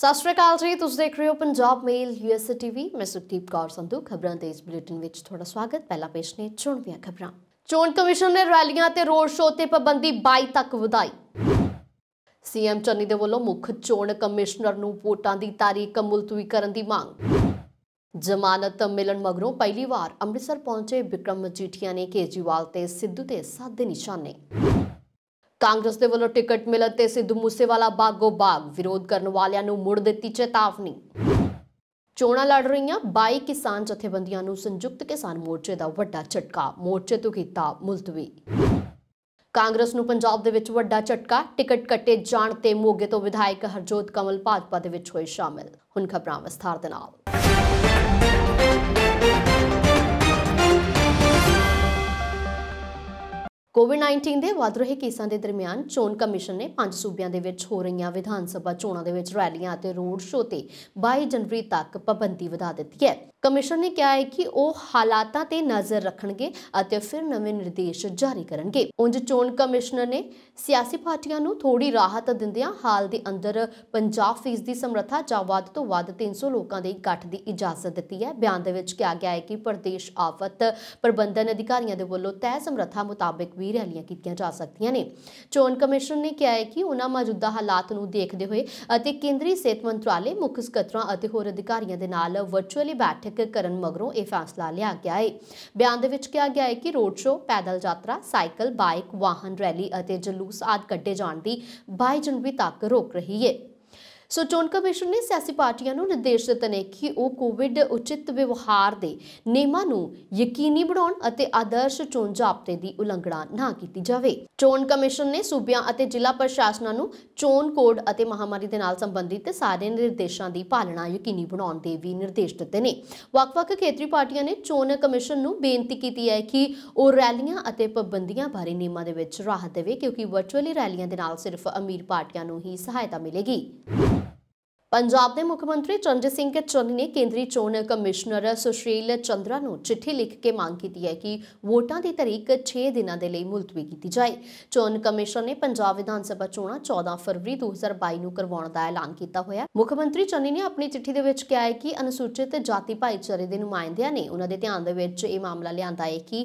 ਸਤਿ ਸ਼੍ਰੀ ਅਕਾਲ ਜੀ ਤੁਸੀਂ ਦੇਖ ਰਹੇ ਹੋ ਪੰਜਾਬ ਮੇਲ ਯੂਐਸਏ ਟੀਵੀ ਮੈਂ ਸੁਖਦੀਪ ਕੌਰ ਸੰਧੂ ਖਬਰਾਂ ਤੇ ਇਸ ਬੁਲੇਟਿਨ ਵਿੱਚ ਤੁਹਾਡਾ ਸਵਾਗਤ ਪਹਿਲਾ ਪੇਸ਼ ਨੇ ਚੋਣਵੀਆਂ ਖਬਰਾਂ ਚੋਣ ਕਮਿਸ਼ਨ ਨੇ ਰੈਲੀਆਂ ਤੇ ਰੋਡ ਸ਼ੋਅ ਤੇ ਪਾਬੰਦੀ 22 ਤੱਕ ਵਧਾਈ ਸੀਐਮ ਚੰਨੀ ਦੇ ਵੱਲੋਂ ਮੁੱਖ ਚੋਣ ਕਮਿਸ਼ਨਰ ਨੂੰ ਵੋਟਾਂ ਦੀ ਤਾਰੀਖ ਮੁਲਤਵੀ ਕਰਨ ਦੀ ਮੰਗ ਜ਼ਮਾਨਤ ਮਿਲਣ ਮਗਰੋਂ ਪਹਿਲੀ ਵਾਰ ਅੰਮ੍ਰਿਤਸਰ ਪਹੁੰਚੇ ਵਿਕਰਮ ਮਜੀਠੀਆ ਨੇ ਕੇਜੀਵਾਲ ਤੇ ਸਿੱਧੂ ਤੇ ਸਾਧੇ ਨਿਸ਼ਾਨੇ ਕਾਂਗਰਸ ਦੇ ਵੱਲੋਂ ਟਿਕਟ ਮਿਲਣ ਤੇ ਸਿੱਧੂ ਮੂਸੇਵਾਲਾ ਬਾਗੋ ਬਾਗ ਵਿਰੋਧ ਕਰਨ ਵਾਲਿਆਂ ਨੂੰ ਮੁੜ ਦਿੱਤੀ ਚੇਤਾਵਨੀ ਚੋਣਾਂ ਲੜ ਰਹੀਆਂ 22 ਕਿਸਾਨ ਜਥੇਬੰਦੀਆਂ ਨੂੰ ਸੰਯੁਕਤ ਕਿਸਾਨ ਮੋਰਚੇ ਦਾ ਵੱਡਾ ਝਟਕਾ ਮੋਰਚੇ ਤੋਂ ਕੀਤਾ ਮੁਲਤਵੀ ਕਾਂਗਰਸ ਨੂੰ ਪੰਜਾਬ ਦੇ ਵਿੱਚ ਵੱਡਾ ਝਟਕਾ ਟਿਕਟ ਕੱਟੇ ਜਾਣ ਤੇ ਮੋਗੇ ਤੋਂ ਵਿਧਾਇਕ ਹਰਜੋਤ ਕਮਲ ਭਾਜਪਾ ਦੇ ਵਿੱਚ ਹੋਏ ਸ਼ਾਮਿਲ ਹੁਣ ਖਬਰਾਂ ਵਿਸਥਾਰ ਦੇ ਨਾਲ ਕੋਵਿਡ-19 ਦੇ ਵੱਧ ਰਹੇ ਕੇਸਾਂ ਦੇ ਦਰਮਿਆਨ ਚੋਣ ਕਮਿਸ਼ਨ ਨੇ ਪੰਜ ਸੂਬਿਆਂ ਦੇ ਵਿੱਚ ਹੋ ਰਹੀਆਂ ਵਿਧਾਨ ਸਭਾ ਚੋਣਾਂ ਦੇ ਵਿੱਚ ਰੈਲੀਆਂ ਅਤੇ ਰੋਡ ਸ਼ੋਅ ਤੇ 22 ਜਨਵਰੀ ਤੱਕ ਪਾਬੰਦੀ ਵਧਾ ਦਿੱਤੀ ਹੈ ਕਮਿਸ਼ਨ ਨੇ ਕਿਹਾ ਹੈ ਕਿ ਉਹ ਹਾਲਾਤਾਂ ਤੇ ਨਜ਼ਰ ਰੱਖਣਗੇ ਅਤੇ ਫਿਰ ਨਵੇਂ ਨਿਰਦੇਸ਼ ਜਾਰੀ ਕਰਨਗੇ ਉੰਜ ਚੋਣ ਕਮਿਸ਼ਨਰ ਨੇ ਸਿਆਸੀ ਪਾਰਟੀਆਂ ਨੂੰ ਥੋੜੀ ਰਾਹਤ ਦਿੰਦਿਆਂ ਹਾਲ ਦੇ ਅੰਦਰ 50% ਦੀ ਸਮਰੱਥਾ ਜਾਂ ਵੱਧ ਤੋਂ ਵੱਧ 300 ਲੋਕਾਂ ਦੇ ਇਕੱਠ ਦੀ ਇਜਾਜ਼ਤ ਦਿੱਤੀ ਹੈ ਬਿਆਨ ਦੇ ਵਿੱਚ ਕਿਹਾ ਗਿਆ ਹੈ ਕਿ ਪ੍ਰਦੇਸ਼ ਆਫਤ ਪ੍ਰਬੰਧਨ ਅਧਿਕਾਰੀਆਂ ਦੇ ਵੱਲੋਂ ਤੈਅ ਸਮਰੱਥਾ ਮੁਤਾਬਕ ਵੀ ਰੈਲੀਆਂ ਕੀਤੀਆਂ ਜਾ ਸਕਦੀਆਂ ਨੇ ਚੋਣ ਕਮਿਸ਼ਨ ਨੇ ਕਿਹਾ ਹੈ ਕਿ ਉਹਨਾਂ ਮੌਜੂਦਾ ਹਾਲਾਤ ਨੂੰ ਦੇਖਦੇ ਹੋਏ ਅਤੇ ਕੇਂਦਰੀ ਸਿਹਤ ਮੰਤਰਾਲੇ ਮੁੱਖ ਸਕੱਤਰਾਂ ਅਤੇ ਹੋਰ ਅਧਿਕਾਰੀਆਂ ਦੇ ਨਾਲ ਵਰਚੁਅਲੀ ਬੈਠ ਬੈਠਕ ਕਰਨ ਮਗਰੋਂ ਇਹ ਫੈਸਲਾ ਲਿਆ ਗਿਆ ਹੈ ਬਿਆਨ ਦੇ ਵਿੱਚ ਕਿਹਾ ਗਿਆ ਹੈ ਕਿ ਰੋਡ ਸ਼ੋ ਪੈਦਲ ਯਾਤਰਾ ਸਾਈਕਲ ਬਾਈਕ ਵਾਹਨ ਰੈਲੀ ਅਤੇ ਜਲੂਸ ਆਦਿ ਕੱਢੇ ਜਾਣ ਦੀ 22 ਜਨਵਰੀ ਤੱਕ ਰੋਕ ਰਹੀ ਹੈ ਸੋ ਚੋਣ ਕਮਿਸ਼ਨ ਨੇ ਸਿਆਸੀ ਪਾਰਟੀਆਂ ਨੂੰ ਨਿਰਦੇਸ਼ ਦਿੱਤੇ ਨੇ ਕਿ ਉਹ ਕੋਵਿਡ ਉਚਿਤ ਵਿਵਹਾਰ ਦੇ ਨਿਯਮਾਂ ਨੂੰ ਯਕੀਨੀ ਬਣਾਉਣ ਅਤੇ ਆਦਰਸ਼ ਚੋਣ ਜਾਬਤੇ ਦੀ ਉਲੰਘਣਾ ਨਾ ਕੀਤੀ ਜਾਵੇ ਚੋਣ ਕਮਿਸ਼ਨ ਨੇ ਸੂਬਿਆਂ ਅਤੇ ਜ਼ਿਲ੍ਹਾ ਪ੍ਰਸ਼ਾਸਨਾਂ ਨੂੰ ਚੋਣ ਕੋਡ ਅਤੇ ਮਹਾਮਾਰੀ ਦੇ ਨਾਲ ਸੰਬੰਧਿਤ ਸਾਰੇ ਨਿਰਦੇਸ਼ਾਂ ਦੀ ਪਾਲਣਾ ਯਕੀਨੀ ਬਣਾਉਣ ਦੇ ਵੀ ਨਿਰਦੇਸ਼ ਦਿੱਤੇ ਨੇ ਵੱਖ-ਵੱਖ ਖੇਤਰੀ ਪਾਰਟੀਆਂ ਨੇ ਚੋਣ ਕਮਿਸ਼ਨ ਨੂੰ ਬੇਨਤੀ ਕੀਤੀ ਹੈ ਕਿ ਉਹ ਰੈਲੀਆਂ ਅਤੇ ਪਾਬੰਦੀਆਂ ਬਾਰੇ ਨਿਯਮਾਂ ਦੇ ਵਿੱਚ ਰਾਹਤ ਦੇਵੇ ਕਿਉਂਕਿ ਵਰਚੁਅਲੀ ਰੈਲੀਆਂ ਦੇ ਨਾਲ ਸਿਰਫ ਅਮੀਰ ਪਾਰਟੀਆਂ ਨੂੰ ਹੀ ਸਹਾਇਤਾ ਮਿਲੇਗੀ ਪੰਜਾਬ ਦੇ ਮੁੱਖ ਮੰਤਰੀ ਚੰਦਰ ਸਿੰਘ ਚੰਨੀ ਨੇ ਕੇਂਦਰੀ ਚੋਣ ਕਮਿਸ਼ਨਰ ਸੁਸ਼ੀਲ ਚੰਦਰਾ ਨੂੰ ਚਿੱਠੀ ਲਿਖ ਕੇ ਮੰਗ ਕੀਤੀ ਹੈ ਕਿ ਵੋਟਾਂ ਦੀ ਤਾਰੀਖ 6 ਦਿਨਾਂ ਦੇ ਲਈ ਮੁਲਤਵੀ ਕੀਤੀ ਜਾਏ ਚੋਣ ਕਮਿਸ਼ਨ ਨੇ ਪੰਜਾਬ ਵਿਧਾਨ ਸਭਾ ਚੋਣਾਂ 14 ਫਰਵਰੀ 2022 ਨੂੰ ਕਰਵਾਉਣ ਦਾ ਐਲਾਨ ਕੀਤਾ ਹੋਇਆ ਮੁੱਖ ਮੰਤਰੀ ਚੰਨੀ ਨੇ ਆਪਣੀ ਚਿੱਠੀ ਦੇ ਵਿੱਚ ਕਿਹਾ ਹੈ ਕਿ ਅਨੁਸੂਚਿਤ ਜਾਤੀ ਭਾਈਚਾਰੇ ਦੇ ਨੁਮਾਇੰਦਿਆਂ ਨੇ ਉਹਨਾਂ ਦੇ ਧਿਆਨ ਦੇ ਵਿੱਚ ਇਹ ਮਾਮਲਾ ਲਿਆਂਦਾ ਹੈ ਕਿ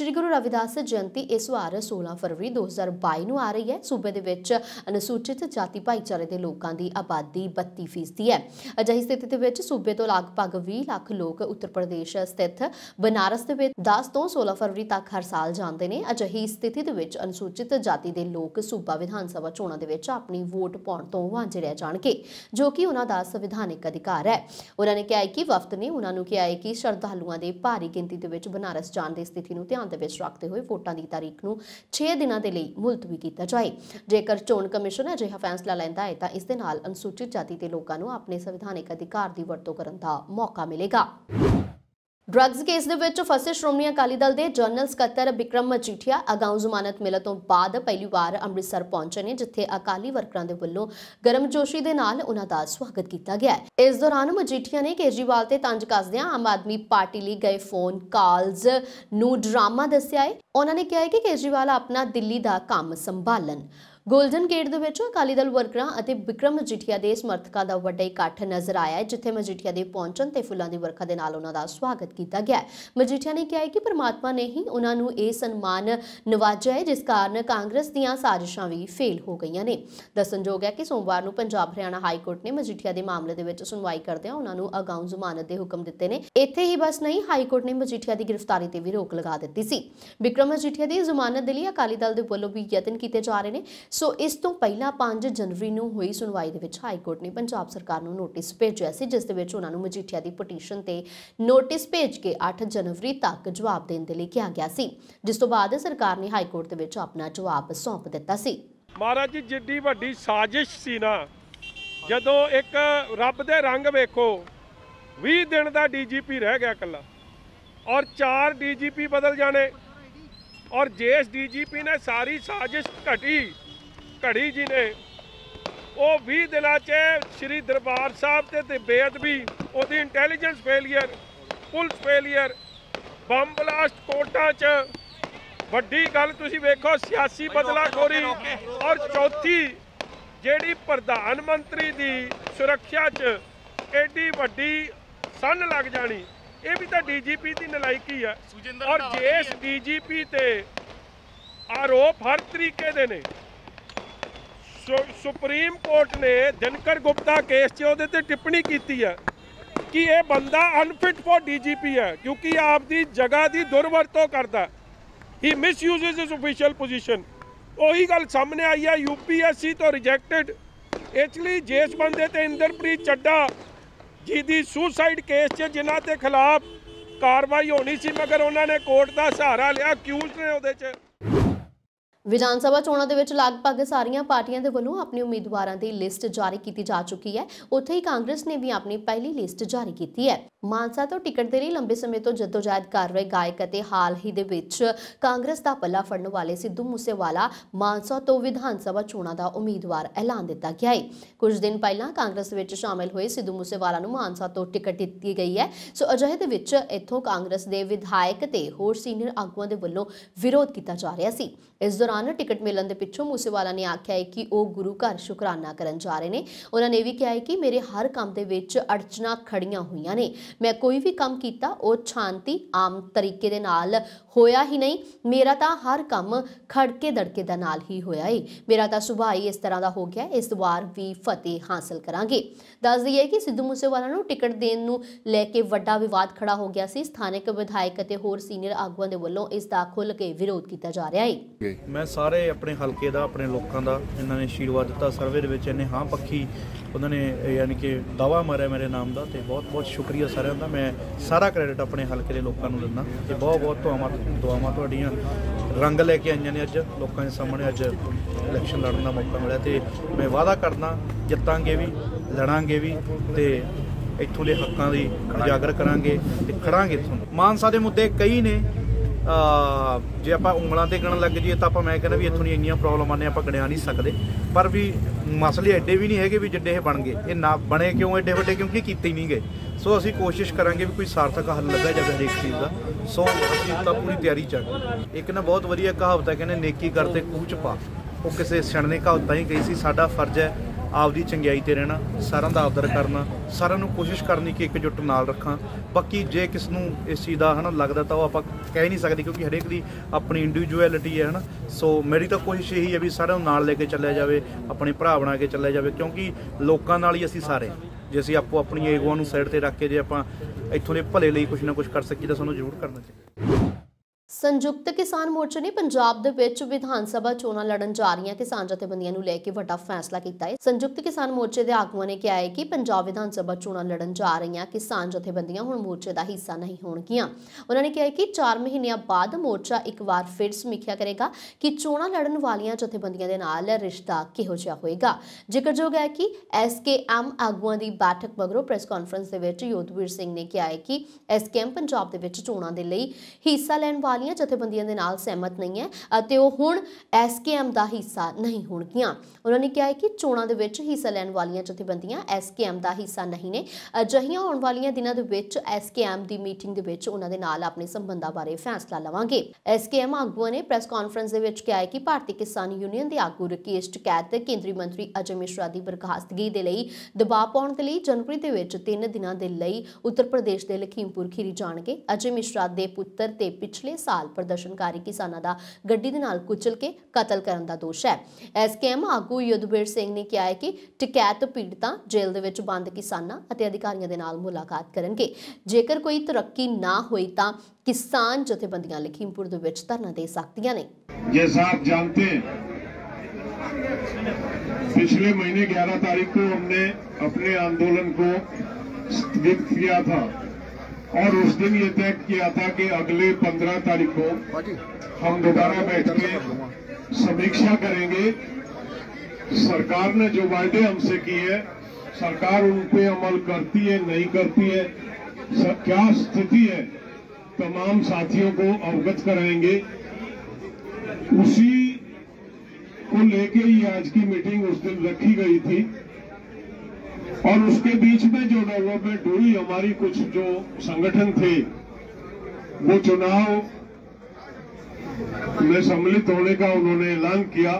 ਸ੍ਰੀ ਗੁਰੂ ਰਵਿਦਾਸ ਜਯੰਤੀ ਇਸ ਵਾਰ 16 ਫਰਵਰੀ 2022 ਨੂੰ ਆ ਰਹੀ ਹੈ ਸੂਬੇ ਦੇ ਵਿੱਚ ਅਨੁਸੂਚਿਤ ਜਾਤੀ ਭਾਈਚਾਰੇ ਦੇ ਲੋਕਾਂ ਦੀ ਆਬਾਦੀ 32 ਫੀਸਦੀ ਹੈ ਅਜਿਹੀ ਸਥਿਤੀ ਦੇ ਵਿੱਚ ਸੂਬੇ ਤੋਂ ਲਗਭਗ 20 ਲੱਖ ਲੋਕ ਉੱਤਰ ਪ੍ਰਦੇਸ਼ ਸਥਿਤ ਬਨਾਰਸ ਦੇ ਵਿੱਚ 10 ਤੋਂ 16 ਫਰਵਰੀ ਤੱਕ ਹਰ ਸਾਲ ਜਾਂਦੇ ਨੇ ਅਜਿਹੀ ਸਥਿਤੀ ਦੇ ਵਿੱਚ ਅਨੁਸੂਚਿਤ ਜਾਤੀ ਦੇ ਲੋਕ ਸੂਬਾ ਵਿਧਾਨ ਸਭਾ ਚੋਣਾਂ ਦੇ ਵਿੱਚ ਆਪਣੀ ਵੋਟ ਪਾਉਣ ਤੋਂ ਵਾਂਝੇ ਰਹਿ ਜਾਣਗੇ ਜੋ ਕਿ ਉਹਨਾਂ ਦਾ ਸੰਵਿਧਾਨਿਕ ਅਧਿਕਾਰ ਹੈ ਉਹਨਾਂ ਨੇ ਕਿਹਾ ਹੈ ਕਿ ਵਫਦ ਨੇ ਉਹਨਾਂ ਨੂੰ ਕਿਹਾ ਹੈ ਕਿ ਸ਼ਰਧਾਲੂਆਂ ਦੇ ਭਾਰੀ ਗਿਣਤੀ ਦੇ ਵਿੱਚ ਬਨਾਰਸ ਜਾਣ ਦੀ ਸਥਿਤੀ ਨੂੰ ਧਿਆਨ ਦੇ ਵਿੱਚ ਰੱਖਦੇ ਹੋਏ ਵੋਟਾਂ ਦੀ ਤਾਰੀਖ ਨੂੰ 6 ਦਿਨਾਂ ਦੇ ਲਈ ਮੁਲਤਵੀ ਕੀਤਾ ਜਾਏ ਜੇਕਰ ਚੋਣ ਕਮਿਸ਼ਨ ਅਜਿਹਾ ਫੈਸਲਾ ਲੈਂਦਾ ਹੈ ਤਾਂ ਇਸ ਦੇ ਨਾਲ ਅਨੁਸੂਚਿਤ ਜਾਤੀ ਦੇ ਲੋਕਾਂ ਨੂੰ ਆਪਣੇ ਸੰਵਿਧਾਨਿਕ ਅਧਿਕਾਰ ਦੀ ਵਰਤੋਂ ਕਰਨ ਦਾ ਮੌਕਾ ਮਿਲੇਗਾ ਡਰੱਗਸ ਕੇਸ ਦੇ ਵਿੱਚ ਫਸੇ ਸ਼੍ਰੋਮਣੀ ਅਕਾਲੀ ਦਲ ਦੇ ਜਨਰਲ ਸਕੱਤਰ ਵਿਕਰਮ ਮਜੀਠੀਆ ਅਗਾਉਂ ਜ਼ਮਾਨਤ ਮਿਲਣ ਤੋਂ ਬਾਅਦ ਪਹਿਲੀ ਵਾਰ ਅੰਮ੍ਰਿਤਸਰ ਪਹੁੰਚੇ ਨੇ ਜਿੱਥੇ ਅਕਾਲੀ ਵਰਕਰਾਂ ਦੇ ਵੱਲੋਂ ਗਰਮਜੋਸ਼ੀ ਦੇ ਨਾਲ ਉਹਨਾਂ ਦਾ ਸਵਾਗਤ ਕੀਤਾ ਗਿਆ ਇਸ ਦੌਰਾਨ ਮਜੀਠੀਆ ਨੇ ਕੇਜਰੀਵਾਲ ਤੇ ਤੰਜ ਕੱਸਦਿਆਂ ਆਮ ਆਦਮੀ ਪਾਰਟੀ ਲਈ ਗਏ ਫੋਨ ਕਾਲਸ ਨੂੰ ਡਰਾਮਾ ਦੱਸਿਆ ਹੈ ਉਹਨਾਂ ਨੇ ਕਿਹਾ ਹੈ ਕਿ ਕੇਜਰੀਵਾਲ ਆਪਣਾ ਦਿੱਲੀ ਦਾ ਕੰਮ ਸੰਭਾਲਣ ਗੋਲਡਨ ਗੇਟ ਦੇ ਵਿੱਚ ਅਕਾਲੀ ਦਲ ਵਰਕਰਾਂ ਅਤੇ ਵਿਕਰਮ ਮਜੀਠੀਆ ਦੇ ਸਮਰਥਕਾਂ ਦਾ ਵੱਡਾ ਇਕੱਠ ਨਜ਼ਰ ਆਇਆ ਜਿੱਥੇ ਮਜੀਠੀਆ ਦੇ ਪਹੁੰਚਣ ਤੇ ਫੁੱਲਾਂ ਦੀ ਵਰਖਾ ਦੇ ਨਾਲ ਉਹਨਾਂ ਦਾ ਸਵਾਗਤ ਕੀਤਾ ਗਿਆ ਮਜੀਠੀਆ ਨੇ ਕਿਹਾ ਕਿ ਪ੍ਰਮਾਤਮਾ ਨੇ ਹੀ ਉਹਨਾਂ ਨੂੰ ਇਹ ਸਨਮਾਨ ਨਵਾਜਿਆ ਹੈ ਜਿਸ ਕਾਰਨ ਕਾਂਗਰਸ ਦੀਆਂ ਸਾਜ਼ਿਸ਼ਾਂ ਵੀ ਫੇਲ ਹੋ ਗਈਆਂ ਨੇ ਦੱਸਣਯੋਗ ਹੈ ਕਿ ਸੋਮਵਾਰ ਨੂੰ ਪੰਜਾਬ ਹਰਿਆਣਾ ਹਾਈ ਕੋਰਟ ਨੇ ਮਜੀਠੀਆ ਦੇ ਮਾਮਲੇ ਦੇ ਵਿੱਚ ਸੁਣਵਾਈ ਕਰਦਿਆਂ ਉਹਨਾਂ ਨੂੰ ਅਗਾਊਂ ਜ਼ਮਾਨਤ ਦੇ ਹੁਕਮ ਦਿੱਤੇ ਨੇ ਇੱਥੇ ਹੀ ਬਸ ਨਹੀਂ ਹਾਈ ਕੋਰਟ ਨੇ ਮਜੀਠੀਆ ਦੀ ਗ੍ਰਿਫਤਾਰੀ ਤੇ ਵੀ ਰੋਕ ਲਗਾ ਦਿੱਤੀ ਸੀ ਵਿਕਰਮ ਮਜੀਠੀਆ ਦੀ ਜ਼ਮਾਨਤ ਦੇ ਲਈ ਅਕਾਲੀ ਦਲ ਦੇ ਵੱਲੋਂ ਵੀ ਯਤਨ ਕੀਤੇ ਜਾ ਰਹੇ ਨੇ ਸੋ ਇਸ ਤੋਂ ਪਹਿਲਾਂ 5 ਜਨਵਰੀ ਨੂੰ ਹੋਈ ਸੁਣਵਾਈ ਦੇ ਵਿੱਚ ਹਾਈ ਕੋਰਟ ਨੇ ਪੰਜਾਬ ਸਰਕਾਰ ਨੂੰ ਨੋਟਿਸ ਭੇਜਿਆ ਸੀ ਜਿਸ ਦੇ ਵਿੱਚ ਉਹਨਾਂ ਨੂੰ ਮਜੀਠੀਆ ਦੀ ਪਟੀਸ਼ਨ ਤੇ ਨੋਟਿਸ ਭੇਜ ਕੇ 8 ਜਨਵਰੀ ਤੱਕ ਜਵਾਬ ਦੇਣ ਦੇ ਲਈ ਕਿਹਾ ਗਿਆ ਸੀ ਜਿਸ ਤੋਂ ਬਾਅਦ ਸਰਕਾਰ ਨੇ ਹਾਈ ਕੋਰਟ ਦੇ ਵਿੱਚ ਆਪਣਾ ਜਵਾਬ ਸੌਂਪ ਦਿੱਤਾ ਸੀ ਮਹਾਰਾਜ ਜੀ ਜਿੱਡੀ ਵੱਡੀ ਸਾਜ਼ਿਸ਼ ਸੀ ਨਾ ਜਦੋਂ ਇੱਕ ਰੱਬ ਦੇ ਰੰਗ ਵੇਖੋ 20 ਦਿਨ ਦਾ ਡੀਜੀਪੀ ਰਹਿ ਗਿਆ ਕੱਲਾ ਔਰ 4 ਡੀਜੀਪੀ ਬਦਲ ਜਾਣੇ ਔਰ ਜੇਸ ਡੀਜੀਪੀ ਨੇ ਸਾਰੀ ਸਾਜ਼ਿਸ਼ ਘਟੀ ਘੜੀ ਜੀ ਨੇ ਉਹ 20 ਦਿਨਾਂ 'ਚ ਸ੍ਰੀ ਦਰਬਾਰ ਸਾਹਿਬ ਤੇ ਤੇ ਬੇਅਦਬੀ ਉਹਦੀ intelligence failure police failure bomb blast ਕੋਟਾਂ 'ਚ ਵੱਡੀ ਗੱਲ ਤੁਸੀਂ ਵੇਖੋ ਸਿਆਸੀ ਬਦਲਾਖੋਰੀ ਔਰ ਚੌਥੀ ਜਿਹੜੀ ਪ੍ਰਧਾਨ ਮੰਤਰੀ ਦੀ ਸੁਰੱਖਿਆ 'ਚ ਐਡੀ ਵੱਡੀ ਸੰਨ ਲੱਗ ਜਾਣੀ ਇਹ ਵੀ ਤਾਂ ਡੀਜੀਪੀ ਦੀ ਨਲਾਇਕੀ ਆ ਔਰ ਜੇ ਇਸ ਡੀਜੀਪੀ ਤੇ ਆਰੋਪ ਹਰ ਤਰੀਕੇ ਦੇ ਨੇ ਸੁਪਰੀਮ ਕੋਰਟ ਨੇ ਦਿਨਕਰ ਗੁਪਤਾ ਕੇਸ 'ਚ ਉਹਦੇ ਤੇ ਟਿੱਪਣੀ ਕੀਤੀ ਹੈ ਕਿ ਇਹ ਬੰਦਾ ਅਨਫਿਟ ਫॉर ਡੀਜੀਪੀ ਹੈ ਕਿਉਂਕਿ ਆਪਦੀ ਜਗ੍ਹਾ ਦੀ ਦੁਰਵਰਤੋਂ ਕਰਦਾ ਹੀ ਮਿਸਯੂਜ਼ਸ ਹਿਸ ਅਫੀਸ਼ੀਅਲ ਪੋਜੀਸ਼ਨ ਉਹੀ ਗੱਲ ਸਾਹਮਣੇ ਆਈ ਹੈ ਯੂਪੀਐਸਸੀ ਤੋਂ ਰਿਜੈਕਟਡ ਐਕਚੁਅਲੀ ਜੇਸ ਬੰਦੇ ਤੇ ਇੰਦਰਪ੍ਰੀਤ ਚੱਡਾ ਜੀ ਦੀ ਸੁਸਾਈਡ ਕੇਸ 'ਚ ਜਿਨ੍ਹਾਂ ਦੇ ਖਿਲਾਫ ਕਾਰਵਾਈ ਹੋਣੀ ਸੀ ਮਗਰ ਉਹਨਾਂ ਨੇ ਕੋਰਟ ਦਾ ਸਹਾਰਾ ਲਿਆ ਕਿਉਂਕਿ ਨੇ ਉਹਦੇ 'ਚ ਵਿਧਾਨ ਸਭਾ ਚੋਣਾਂ ਦੇ ਵਿੱਚ ਲਗਭਗ ਸਾਰੀਆਂ ਪਾਰਟੀਆਂ ਦੇ ਵੱਲੋਂ ਆਪਣੇ ਉਮੀਦਵਾਰਾਂ ਦੀ ਲਿਸਟ ਜਾਰੀ ਕੀਤੀ ਜਾ ਚੁੱਕੀ ਹੈ ਉੱਥੇ ਹੀ ਕਾਂਗਰਸ ਨੇ ਵੀ ਆਪਣੀ ਪਹਿਲੀ ਲਿਸਟ ਜਾਰੀ ਕੀਤੀ ਹੈ ਮਾਨਸਾ ਤੋਂ ਟਿਕਟ ਦੇ ਲਈ ਲੰਬੇ ਸਮੇਂ ਤੋਂ ਜਦੋਜਹਿਦ ਕਰ ਰਹੇ ਗਾਇਕ ਅਤੇ ਹਾਲ ਹੀ ਦੇ ਵਿੱਚ ਕਾਂਗਰਸ ਦਾ ਪੱਲਾ ਫੜਨ ਵਾਲੇ ਸਿੱਧੂ ਮੂਸੇਵਾਲਾ ਮਾਨਸਾ ਤੋਂ ਵਿਧਾਨ ਸਭਾ ਚੋਣਾਂ ਦਾ ਉਮੀਦਵਾਰ ਐਲਾਨ ਦਿੱਤਾ ਗਿਆ ਹੈ ਕੁਝ ਦਿਨ ਪਹਿਲਾਂ ਕਾਂਗਰਸ ਵਿੱਚ ਸ਼ਾਮਲ ਹੋਏ ਸਿੱਧੂ ਮੂਸੇਵਾਲਾ ਨੂੰ ਮਾਨਸਾ ਤੋਂ ਟਿਕਟ ਦਿੱਤੀ ਗਈ ਹੈ ਸੋ ਅਜਿਹੇ ਦੇ ਵਿੱਚ ਇੱਥੋਂ ਕਾਂਗਰਸ ਦੇ ਵਿਧਾਇਕ ਤੇ ਹੋਰ ਸੀਨੀਅਰ ਆਗੂਆਂ ਦੇ ਵੱਲੋਂ ਵਿਰੋਧ ਕੀਤਾ ਜਾ ਰਿਹਾ ਸੀ ਇਸ ਦੌਰਾਨ ਟਿਕਟ ਮਿਲਣ ਦੇ ਪਿੱਛੋਂ ਮੂਸੇਵਾਲਾ ਨੇ ਆਖਿਆ ਕਿ ਉਹ ਗੁਰੂ ਘਰ ਸ਼ੁਕਰਾਨਾ ਕਰਨ ਜਾ ਰਹੇ ਨੇ ਉਹਨਾਂ ਨੇ ਵੀ ਕਿਹਾ ਕਿ ਮੇਰੇ ਹਰ ਕੰਮ ਦੇ ਵਿੱਚ ਅੜਚਨਾ ਖੜੀਆਂ ਹੋਈਆਂ ਨੇ ਮੈਂ ਕੋਈ ਵੀ ਕੰਮ ਕੀਤਾ ਉਹ ਸ਼ਾਂਤੀ ਆਮ ਤਰੀਕੇ ਦੇ ਨਾਲ ਹੋਇਆ ਹੀ ਨਹੀਂ ਮੇਰਾ ਤਾਂ ਹਰ ਕੰਮ ਖੜਕੇ ਦੜਕੇ ਦਾ ਨਾਲ ਹੀ ਹੋਇਆ ਏ ਮੇਰਾ ਤਾਂ ਸੁਭਾਅ ਹੀ ਇਸ ਤਰ੍ਹਾਂ ਦਾ ਹੋ ਗਿਆ ਇਸ ਵਾਰ ਵੀ ਫਤਿਹ ਹਾਸਲ ਕਰਾਂਗੇ ਦੱਸ ਦਈਏ ਕਿ ਸਿੱਧੂ ਮੂਸੇਵਾਲਾ ਨੂੰ ਟਿਕਟ ਦੇਣ ਨੂੰ ਲੈ ਕੇ ਵੱਡਾ ਵਿਵਾਦ ਖੜਾ ਹੋ ਗਿਆ ਸੀ ਸਥਾਨਕ ਵਿਧਾਇਕ ਅਤੇ ਹੋਰ ਸੀਨੀਅਰ ਆਗੂਆਂ ਦੇ ਵੱਲੋਂ ਇਸ ਦਾ ਖੁੱਲ ਕੇ ਵਿਰੋਧ ਕੀਤਾ ਜਾ ਰਿਹਾ ਏ ਮੈਂ ਸਾਰੇ ਆਪਣੇ ਹਲਕੇ ਦਾ ਆਪਣੇ ਲੋਕਾਂ ਦਾ ਇਹਨਾਂ ਨੇ ਅਸ਼ੀਰਵਾਦ ਦਿੱਤਾ ਸਰਵੇ ਦੇ ਵਿੱਚ ਇਹਨੇ ਹਾਂ ਪੱਖੀ ਉਹਨਾਂ ਨੇ ਯਾਨੀ ਕਿ ਦਵਾ ਮਾਰਿਆ ਮੇਰੇ ਨਾਮ ਦਾ ਤੇ ਬਹੁਤ ਬਹੁਤ ਸ਼ੁਕਰੀਆ ਸਾਰਿਆਂ ਦਾ ਮੈਂ ਸਾਰਾ ਕ੍ਰੈਡਿਟ ਆਪਣੇ ਹਲਕੇ ਦੇ ਲੋਕਾਂ ਨੂੰ ਦਿੰਦਾ ਤੇ ਬਹੁਤ ਬਹੁਤ ਦੁਆਵਾਂ ਦੁਆਵਾਂ ਤੁਹਾਡੀਆਂ ਰੰਗ ਲੈ ਕੇ ਆਈਆਂ ਨੇ ਅੱਜ ਲੋਕਾਂ ਦੇ ਸਾਹਮਣੇ ਅੱਜ ਇਲੈਕਸ਼ਨ ਲੜਨ ਦਾ ਮੌਕਾ ਮਿਲਿਆ ਤੇ ਮੈਂ ਵਾਅਦਾ ਕਰਦਾ ਜਿੱਤਾਂਗੇ ਵੀ ਲੜਾਂਗੇ ਵੀ ਤੇ ਇੱਥੋਂ ਦੇ ਹੱਕਾਂ ਦੀ ਉਜਾਗਰ ਕਰਾਂਗੇ ਤੇ ਖੜਾਂਗੇ ਤੁਹਾਨੂੰ ਮਾਨਸਾ ਦੇ ਮੁੱਦੇ ਕਈ ਨੇ ਜੇ ਆਪਾਂ ਉਂਗਲਾਂ ਤੇ ਗਣਨ ਲੱਗ ਜੀਏ ਤਾਂ ਆਪਾਂ ਮੈਂ ਕਹਿੰਦਾ ਵੀ ਇੱਥੋਂ ਨਹੀਂ ਇੰਨੀਆਂ ਪ੍ਰੋਬਲਮਾਂ ਨੇ ਆਪਾਂ ਗਣਿਆ ਨਹੀਂ ਸਕਦੇ ਪਰ ਵੀ ਮਸਲੇ ਐਡੇ ਵੀ ਨਹੀਂ ਹੈਗੇ ਵੀ ਜਿੱਡੇ ਇਹ ਬਣ ਗਏ ਇਹ ਨਾ ਬਣੇ ਕਿਉਂ ਐਡੇ ਵੱਡੇ ਕਿਉਂਕਿ ਕੀਤੇ ਹੀ ਨਹੀਂ ਗਏ ਸੋ ਅਸੀਂ ਕੋਸ਼ਿਸ਼ ਕਰਾਂਗੇ ਵੀ ਕੋਈ ਸਾਰਥਕ ਹੱਲ ਲੱਗਾ ਜਾਵੇ ਹਰੇਕ ਚੀਜ਼ ਦਾ ਸੋ ਅਸੀਂ ਤਾਂ ਪੂਰੀ ਤਿਆਰੀ ਚੱਲ ਇੱਕ ਨਾ ਬਹੁਤ ਵਧੀਆ ਕਹਾਵਤ ਹੈ ਕਹਿੰਦੇ ਨੇਕੀ ਕਰਦੇ ਕੂਚ ਪਾ ਉਹ ਕਿਸੇ ਸਿਆਣੇ ਕਹਾਵਤਾਂ ਹੀ ਕਹੀ ਸੀ ਸਾਡਾ ਫਰਜ਼ ਹੈ ਆਪਦੀ ਚੰਗਿਆਈ ਤੇ ਰਹਿਣਾ ਸਾਰਿਆਂ ਦਾ ਆਦਰ ਕਰਨਾ ਸਾਰਿਆਂ ਨੂੰ ਕੋਸ਼ਿਸ਼ ਕਰਨੀ ਕਿ ਇਕਜੁੱਟ ਨਾਲ ਰੱਖਾਂ ਬਾਕੀ ਜੇ ਕਿਸ ਨੂੰ ਇਸ ਚੀਜ਼ ਦਾ ਹਨਾ ਲੱਗਦਾ ਤਾਂ ਉਹ ਆਪਾਂ ਕਹਿ ਨਹੀਂ ਸਕਦੇ ਕਿਉਂਕਿ ਹਰੇਕ ਦੀ ਆਪਣੀ ਇੰਡੀਵਿਜੁਅਲਿਟੀ ਹੈ ਹਨਾ ਸੋ ਮੇਰੀ ਤਾਂ ਕੋਸ਼ਿਸ਼ ਇਹੀ ਹੈ ਵੀ ਸਾਰਿਆਂ ਨੂੰ ਨਾਲ ਲੈ ਕੇ ਚੱਲਿਆ ਜਾਵੇ ਆਪਣੇ ਭਰਾ ਬਣਾ ਕੇ ਚੱਲਿਆ ਜਾਵੇ ਕਿਉਂਕਿ ਲੋਕਾਂ ਨਾਲ ਹੀ ਅਸੀਂ ਸਾਰੇ ਜੇ ਅਸੀਂ ਆਪੋ ਆਪਣੀ ਏਗੋਆਂ ਨੂੰ ਸਾਈਡ ਤੇ ਰੱਖ ਕੇ ਜੇ ਆਪਾਂ ਇੱਥੋਂ ਦੇ ਭਲੇ ਲਈ ਕੁਝ ਨਾ ਕੁਝ ਕਰ ਸਕੀਏ ਤਾਂ ਸਾਨੂੰ ਜ਼ਰੂਰ ਕਰਨਾ ਚਾਹੀਦਾ ਸੰਯੁਕਤ ਕਿਸਾਨ ਮੋਰਚੇ ਨੇ ਪੰਜਾਬ ਦੇ ਵਿੱਚ ਵਿਧਾਨ ਸਭਾ ਚੋਣਾਂ ਲੜਨ ਜਾ ਰਹੀਆਂ ਕਿਸਾਨ ਜਥੇਬੰਦੀਆਂ ਨੂੰ ਲੈ ਕੇ ਵੱਡਾ ਫੈਸਲਾ ਕੀਤਾ ਹੈ ਸੰਯੁਕਤ ਕਿਸਾਨ ਮੋਰਚੇ ਦੇ ਆਗੂਆਂ ਨੇ ਕਿਹਾ ਹੈ ਕਿ ਪੰਜਾਬ ਵਿਧਾਨ ਸਭਾ ਚੋਣਾਂ ਲੜਨ ਜਾ ਰਹੀਆਂ ਕਿਸਾਨ ਜਥੇਬੰਦੀਆਂ ਹੁਣ ਮੋਰਚੇ ਦਾ ਹਿੱਸਾ ਨਹੀਂ ਹੋਣਗੀਆਂ ਉਹਨਾਂ ਨੇ ਕਿਹਾ ਕਿ 4 ਮਹੀਨਿਆਂ ਬਾਅਦ ਮੋਰਚਾ ਇੱਕ ਵਾਰ ਫਿਰ ਸਮੀਖਿਆ ਕਰੇਗਾ ਕਿ ਚੋਣਾਂ ਲੜਨ ਵਾਲੀਆਂ ਜਥੇਬੰਦੀਆਂ ਦੇ ਨਾਲ ਰਿਸ਼ਤਾ ਕਿਹੋ ਜਿਹਾ ਹੋਏਗਾ ਜ਼ਿਕਰਯੋਗ ਹੈ ਕਿ ਐਸਕੇਐਮ ਆਗੂਆਂ ਦੀ ਬੈਠਕ ਮਗਰੋਂ ਪ੍ਰੈਸ ਕਾਨਫਰੰਸ ਦੇ ਵਿੱਚ ਯੋਧਵੀਰ ਸਿੰਘ ਨੇ ਕਿਹਾ ਹੈ ਕਿ ਐਸਕੇਐਮ ਪੰਜਾਬ ਦੇ ਵਿੱਚ ਚੋਣਾਂ ਦੇ ਲਈ ਹਿੱਸਾ ਲੈਣ ਵਾਲੀ ਸਾਰੀਆਂ ਜਥੇਬੰਦੀਆਂ ਦੇ ਨਾਲ ਸਹਿਮਤ ਨਹੀਂ ਹੈ ਅਤੇ ਉਹ ਹੁਣ ਐਸਕੇਐਮ ਦਾ ਹਿੱਸਾ ਨਹੀਂ ਹੋਣਗੀਆਂ ਉਹਨਾਂ ਨੇ ਕਿਹਾ ਹੈ ਕਿ ਚੋਣਾਂ ਦੇ ਵਿੱਚ ਹਿੱਸਾ ਲੈਣ ਵਾਲੀਆਂ ਜਥੇਬੰਦੀਆਂ ਐਸਕੇਐਮ ਦਾ ਹਿੱਸਾ ਨਹੀਂ ਨੇ ਅਜਿਹੀਆਂ ਆਉਣ ਵਾਲੀਆਂ ਦਿਨਾਂ ਦੇ ਵਿੱਚ ਐਸਕੇਐਮ ਦੀ ਮੀਟਿੰਗ ਦੇ ਵਿੱਚ ਉਹਨਾਂ ਦੇ ਨਾਲ ਆਪਣੇ ਸੰਬੰਧਾਂ ਬਾਰੇ ਫੈਸਲਾ ਲਵਾਂਗੇ ਐਸਕੇਐਮ ਆਗੂਆਂ ਨੇ ਪ੍ਰੈਸ ਕਾਨਫਰੰਸ ਦੇ ਵਿੱਚ ਕਿਹਾ ਹੈ ਕਿ ਭਾਰਤੀ ਕਿਸਾਨ ਯੂਨੀਅਨ ਦੇ ਆਗੂ ਰਕੇਸ਼ ਟਕੈਤ ਕੇਂਦਰੀ ਮੰਤਰੀ ਅਜੇ ਮਿਸ਼ਰਾ ਦੀ ਬਰਖਾਸਤਗੀ ਦੇ ਲਈ ਦਬਾਅ ਪਾਉਣ ਦੇ ਲਈ ਜਨਵਰੀ ਦੇ ਵਿੱਚ 3 ਦਿਨਾਂ ਦੇ ਲਈ ਉੱਤਰ ਪ੍ਰਦੇਸ਼ ਦੇ ਲਖੀਮਪੁਰ ਖੀਰੀ ਜਾਣਗੇ ਅਜੇ ਮਿਸ਼ਰਾ ਦੇ ਪੁੱਤਰ ਤੇ ਪਿਛਲੇ ਸਾਲ ਨਾਲ ਪ੍ਰਦਰਸ਼ਨਕਾਰੀ ਕਿਸਾਨਾਂ ਦਾ ਗੱਡੀ ਦੇ ਨਾਲ ਕੁਚਲ ਕੇ ਕਤਲ ਕਰਨ ਦਾ ਦੋਸ਼ ਹੈ ਐਸਕੇਐਮ ਆਗੂ ਯੁੱਧਵੀਰ ਸਿੰਘ ਨੇ ਕਿਹਾ ਹੈ ਕਿ ਟਿਕੈਤ ਪੀੜਤਾਂ ਜੇਲ੍ਹ ਦੇ ਵਿੱਚ ਬੰਦ ਕਿਸਾਨਾਂ ਅਤੇ ਅਧਿਕਾਰੀਆਂ ਦੇ ਨਾਲ ਮੁਲਾਕਾਤ ਕਰਨਗੇ ਜੇਕਰ ਕੋਈ ਤਰੱਕੀ ਨਾ ਹੋਈ ਤਾਂ ਕਿਸਾਨ ਜਥੇਬੰਦੀਆਂ ਲਖੀਮਪੁਰ ਦੇ ਵਿੱਚ ਧਰਨਾ ਦੇ ਸਕਦੀਆਂ ਨੇ ਜੇ ਸਾਹਿਬ ਜਾਣਦੇ पिछले महीने 11 तारीख को हमने अपने आंदोलन को स्थगित किया था और उस दिन ये तय किया था कि अगले पंद्रह तारीख को हम दोबारा बैठ के समीक्षा करेंगे सरकार ने जो वायदे हमसे किए हैं सरकार उन पे अमल करती है नहीं करती है सर, क्या स्थिति है तमाम साथियों को अवगत कराएंगे उसी को लेके ही आज की मीटिंग उस दिन रखी गई थी और उसके बीच में जो डेवलपमेंट हुई हमारी कुछ जो संगठन थे वो चुनाव में सम्मिलित होने का उन्होंने ऐलान किया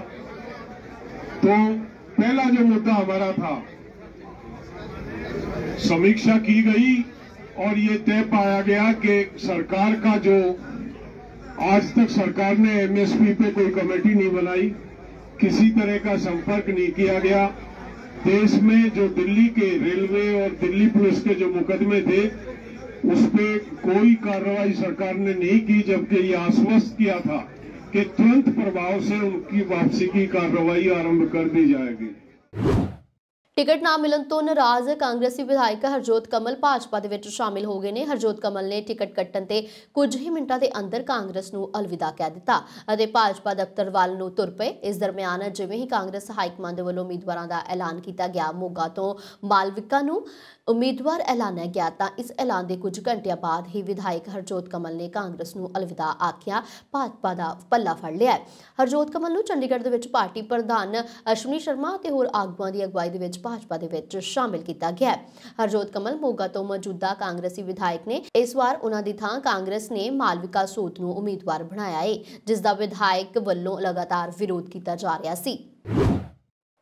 तो पहला जो मुद्दा हमारा था समीक्षा की गई और ये तय पाया गया कि सरकार का जो आज तक सरकार ने एमएसपी पे कोई कमेटी नहीं बनाई किसी तरह का संपर्क नहीं किया गया देश में जो दिल्ली के रेलवे और दिल्ली पुलिस के जो मुकदमे थे उस पर कोई कार्रवाई सरकार ने नहीं की जबकि ये आश्वस्त किया था कि तुरंत प्रभाव से उनकी वापसी की कार्रवाई आरंभ कर दी जाएगी ਟਿਕਟ ਨਾ ਮਿਲਣ ਤੋਂ ਨਾਰਾਜ਼ ਕਾਂਗਰਸੀ ਵਿਧਾਇਕ ਹਰਜੋਤ ਕਮਲ ਭਾਜਪਾ ਦੇ ਵਿੱਚ ਸ਼ਾਮਿਲ ਹੋ ਗਏ ਨੇ ਹਰਜੋਤ ਕਮਲ ਨੇ ਟਿਕਟ ਕੱਟਣ ਤੇ ਕੁਝ ਹੀ ਮਿੰਟਾਂ ਦੇ ਅੰਦਰ ਕਾਂਗਰਸ ਨੂੰ ਅਲਵਿਦਾ ਕਹਿ ਦਿੱਤਾ ਅਤੇ ਭਾਜਪਾ ਦਫ਼ਤਰ ਵੱਲ ਨੂੰ ਤੁਰ ਪਏ ਇਸ ਦਰਮਿਆਨ ਜਿਵੇਂ ਹੀ ਕਾਂਗਰਸ ਹਾਈਕਮਾਂਡ ਵੱਲੋਂ ਉਮੀਦਵਾਰਾਂ ਦਾ ਐਲਾਨ ਕੀਤਾ ਗਿਆ ਮੋਗਾ ਤੋਂ ਮਾਲਵਿਕਾ ਨੂੰ ਉਮੀਦਵਾਰ ਐਲਾਨਿਆ ਗਿਆ ਤਾਂ ਇਸ ਐਲਾਨ ਦੇ ਕੁਝ ਘੰਟਿਆਂ ਬਾਅਦ ਹੀ ਵਿਧਾਇਕ ਹਰਜੋਤ ਕਮਲ ਨੇ ਕਾਂਗਰਸ ਨੂੰ ਅਲਵਿਦਾ ਆਖਿਆ ਭਾਜਪਾ ਦਾ ਪੱਲਾ ਫੜ ਲਿਆ ਹਰਜੋਤ ਕਮਲ ਨੂੰ ਚੰਡੀਗੜ੍ਹ ਦੇ ਵਿੱਚ ਪਾਰਟੀ ਪ੍ਰਧਾਨ ਅਸ਼ਵਨੀ ਸ਼ਰਮਾ ਅਤੇ ਹੋਰ ਆਗੂਆਂ ਦੀ ਅਗਵਾਈ ਦੇ ਵਿੱਚ ਭਾਜਪਾ ਦੇ ਵਿੱਚ ਸ਼ਾਮਿਲ ਕੀਤਾ ਗਿਆ ਹਰਜੋਤ ਕਮਲ ਮੋਗਾ ਤੋਂ ਮੌਜੂਦਾ ਕਾਂਗਰਸੀ ਵਿਧਾਇਕ ਨੇ ਇਸ ਵਾਰ ਉਹਨਾਂ ਦੀ ਥਾਂ ਕਾਂਗਰਸ ਨੇ ਮਾਲਵਿਕਾ ਸੋਤ ਨੂੰ ਉਮੀਦਵਾਰ ਬਣਾਇਆ ਹੈ ਜਿਸ ਦਾ ਵਿਧਾਇਕ ਵੱਲੋਂ ਲਗਾਤਾਰ ਵਿਰੋਧ ਕੀਤਾ ਜਾ ਰਿਹਾ ਸੀ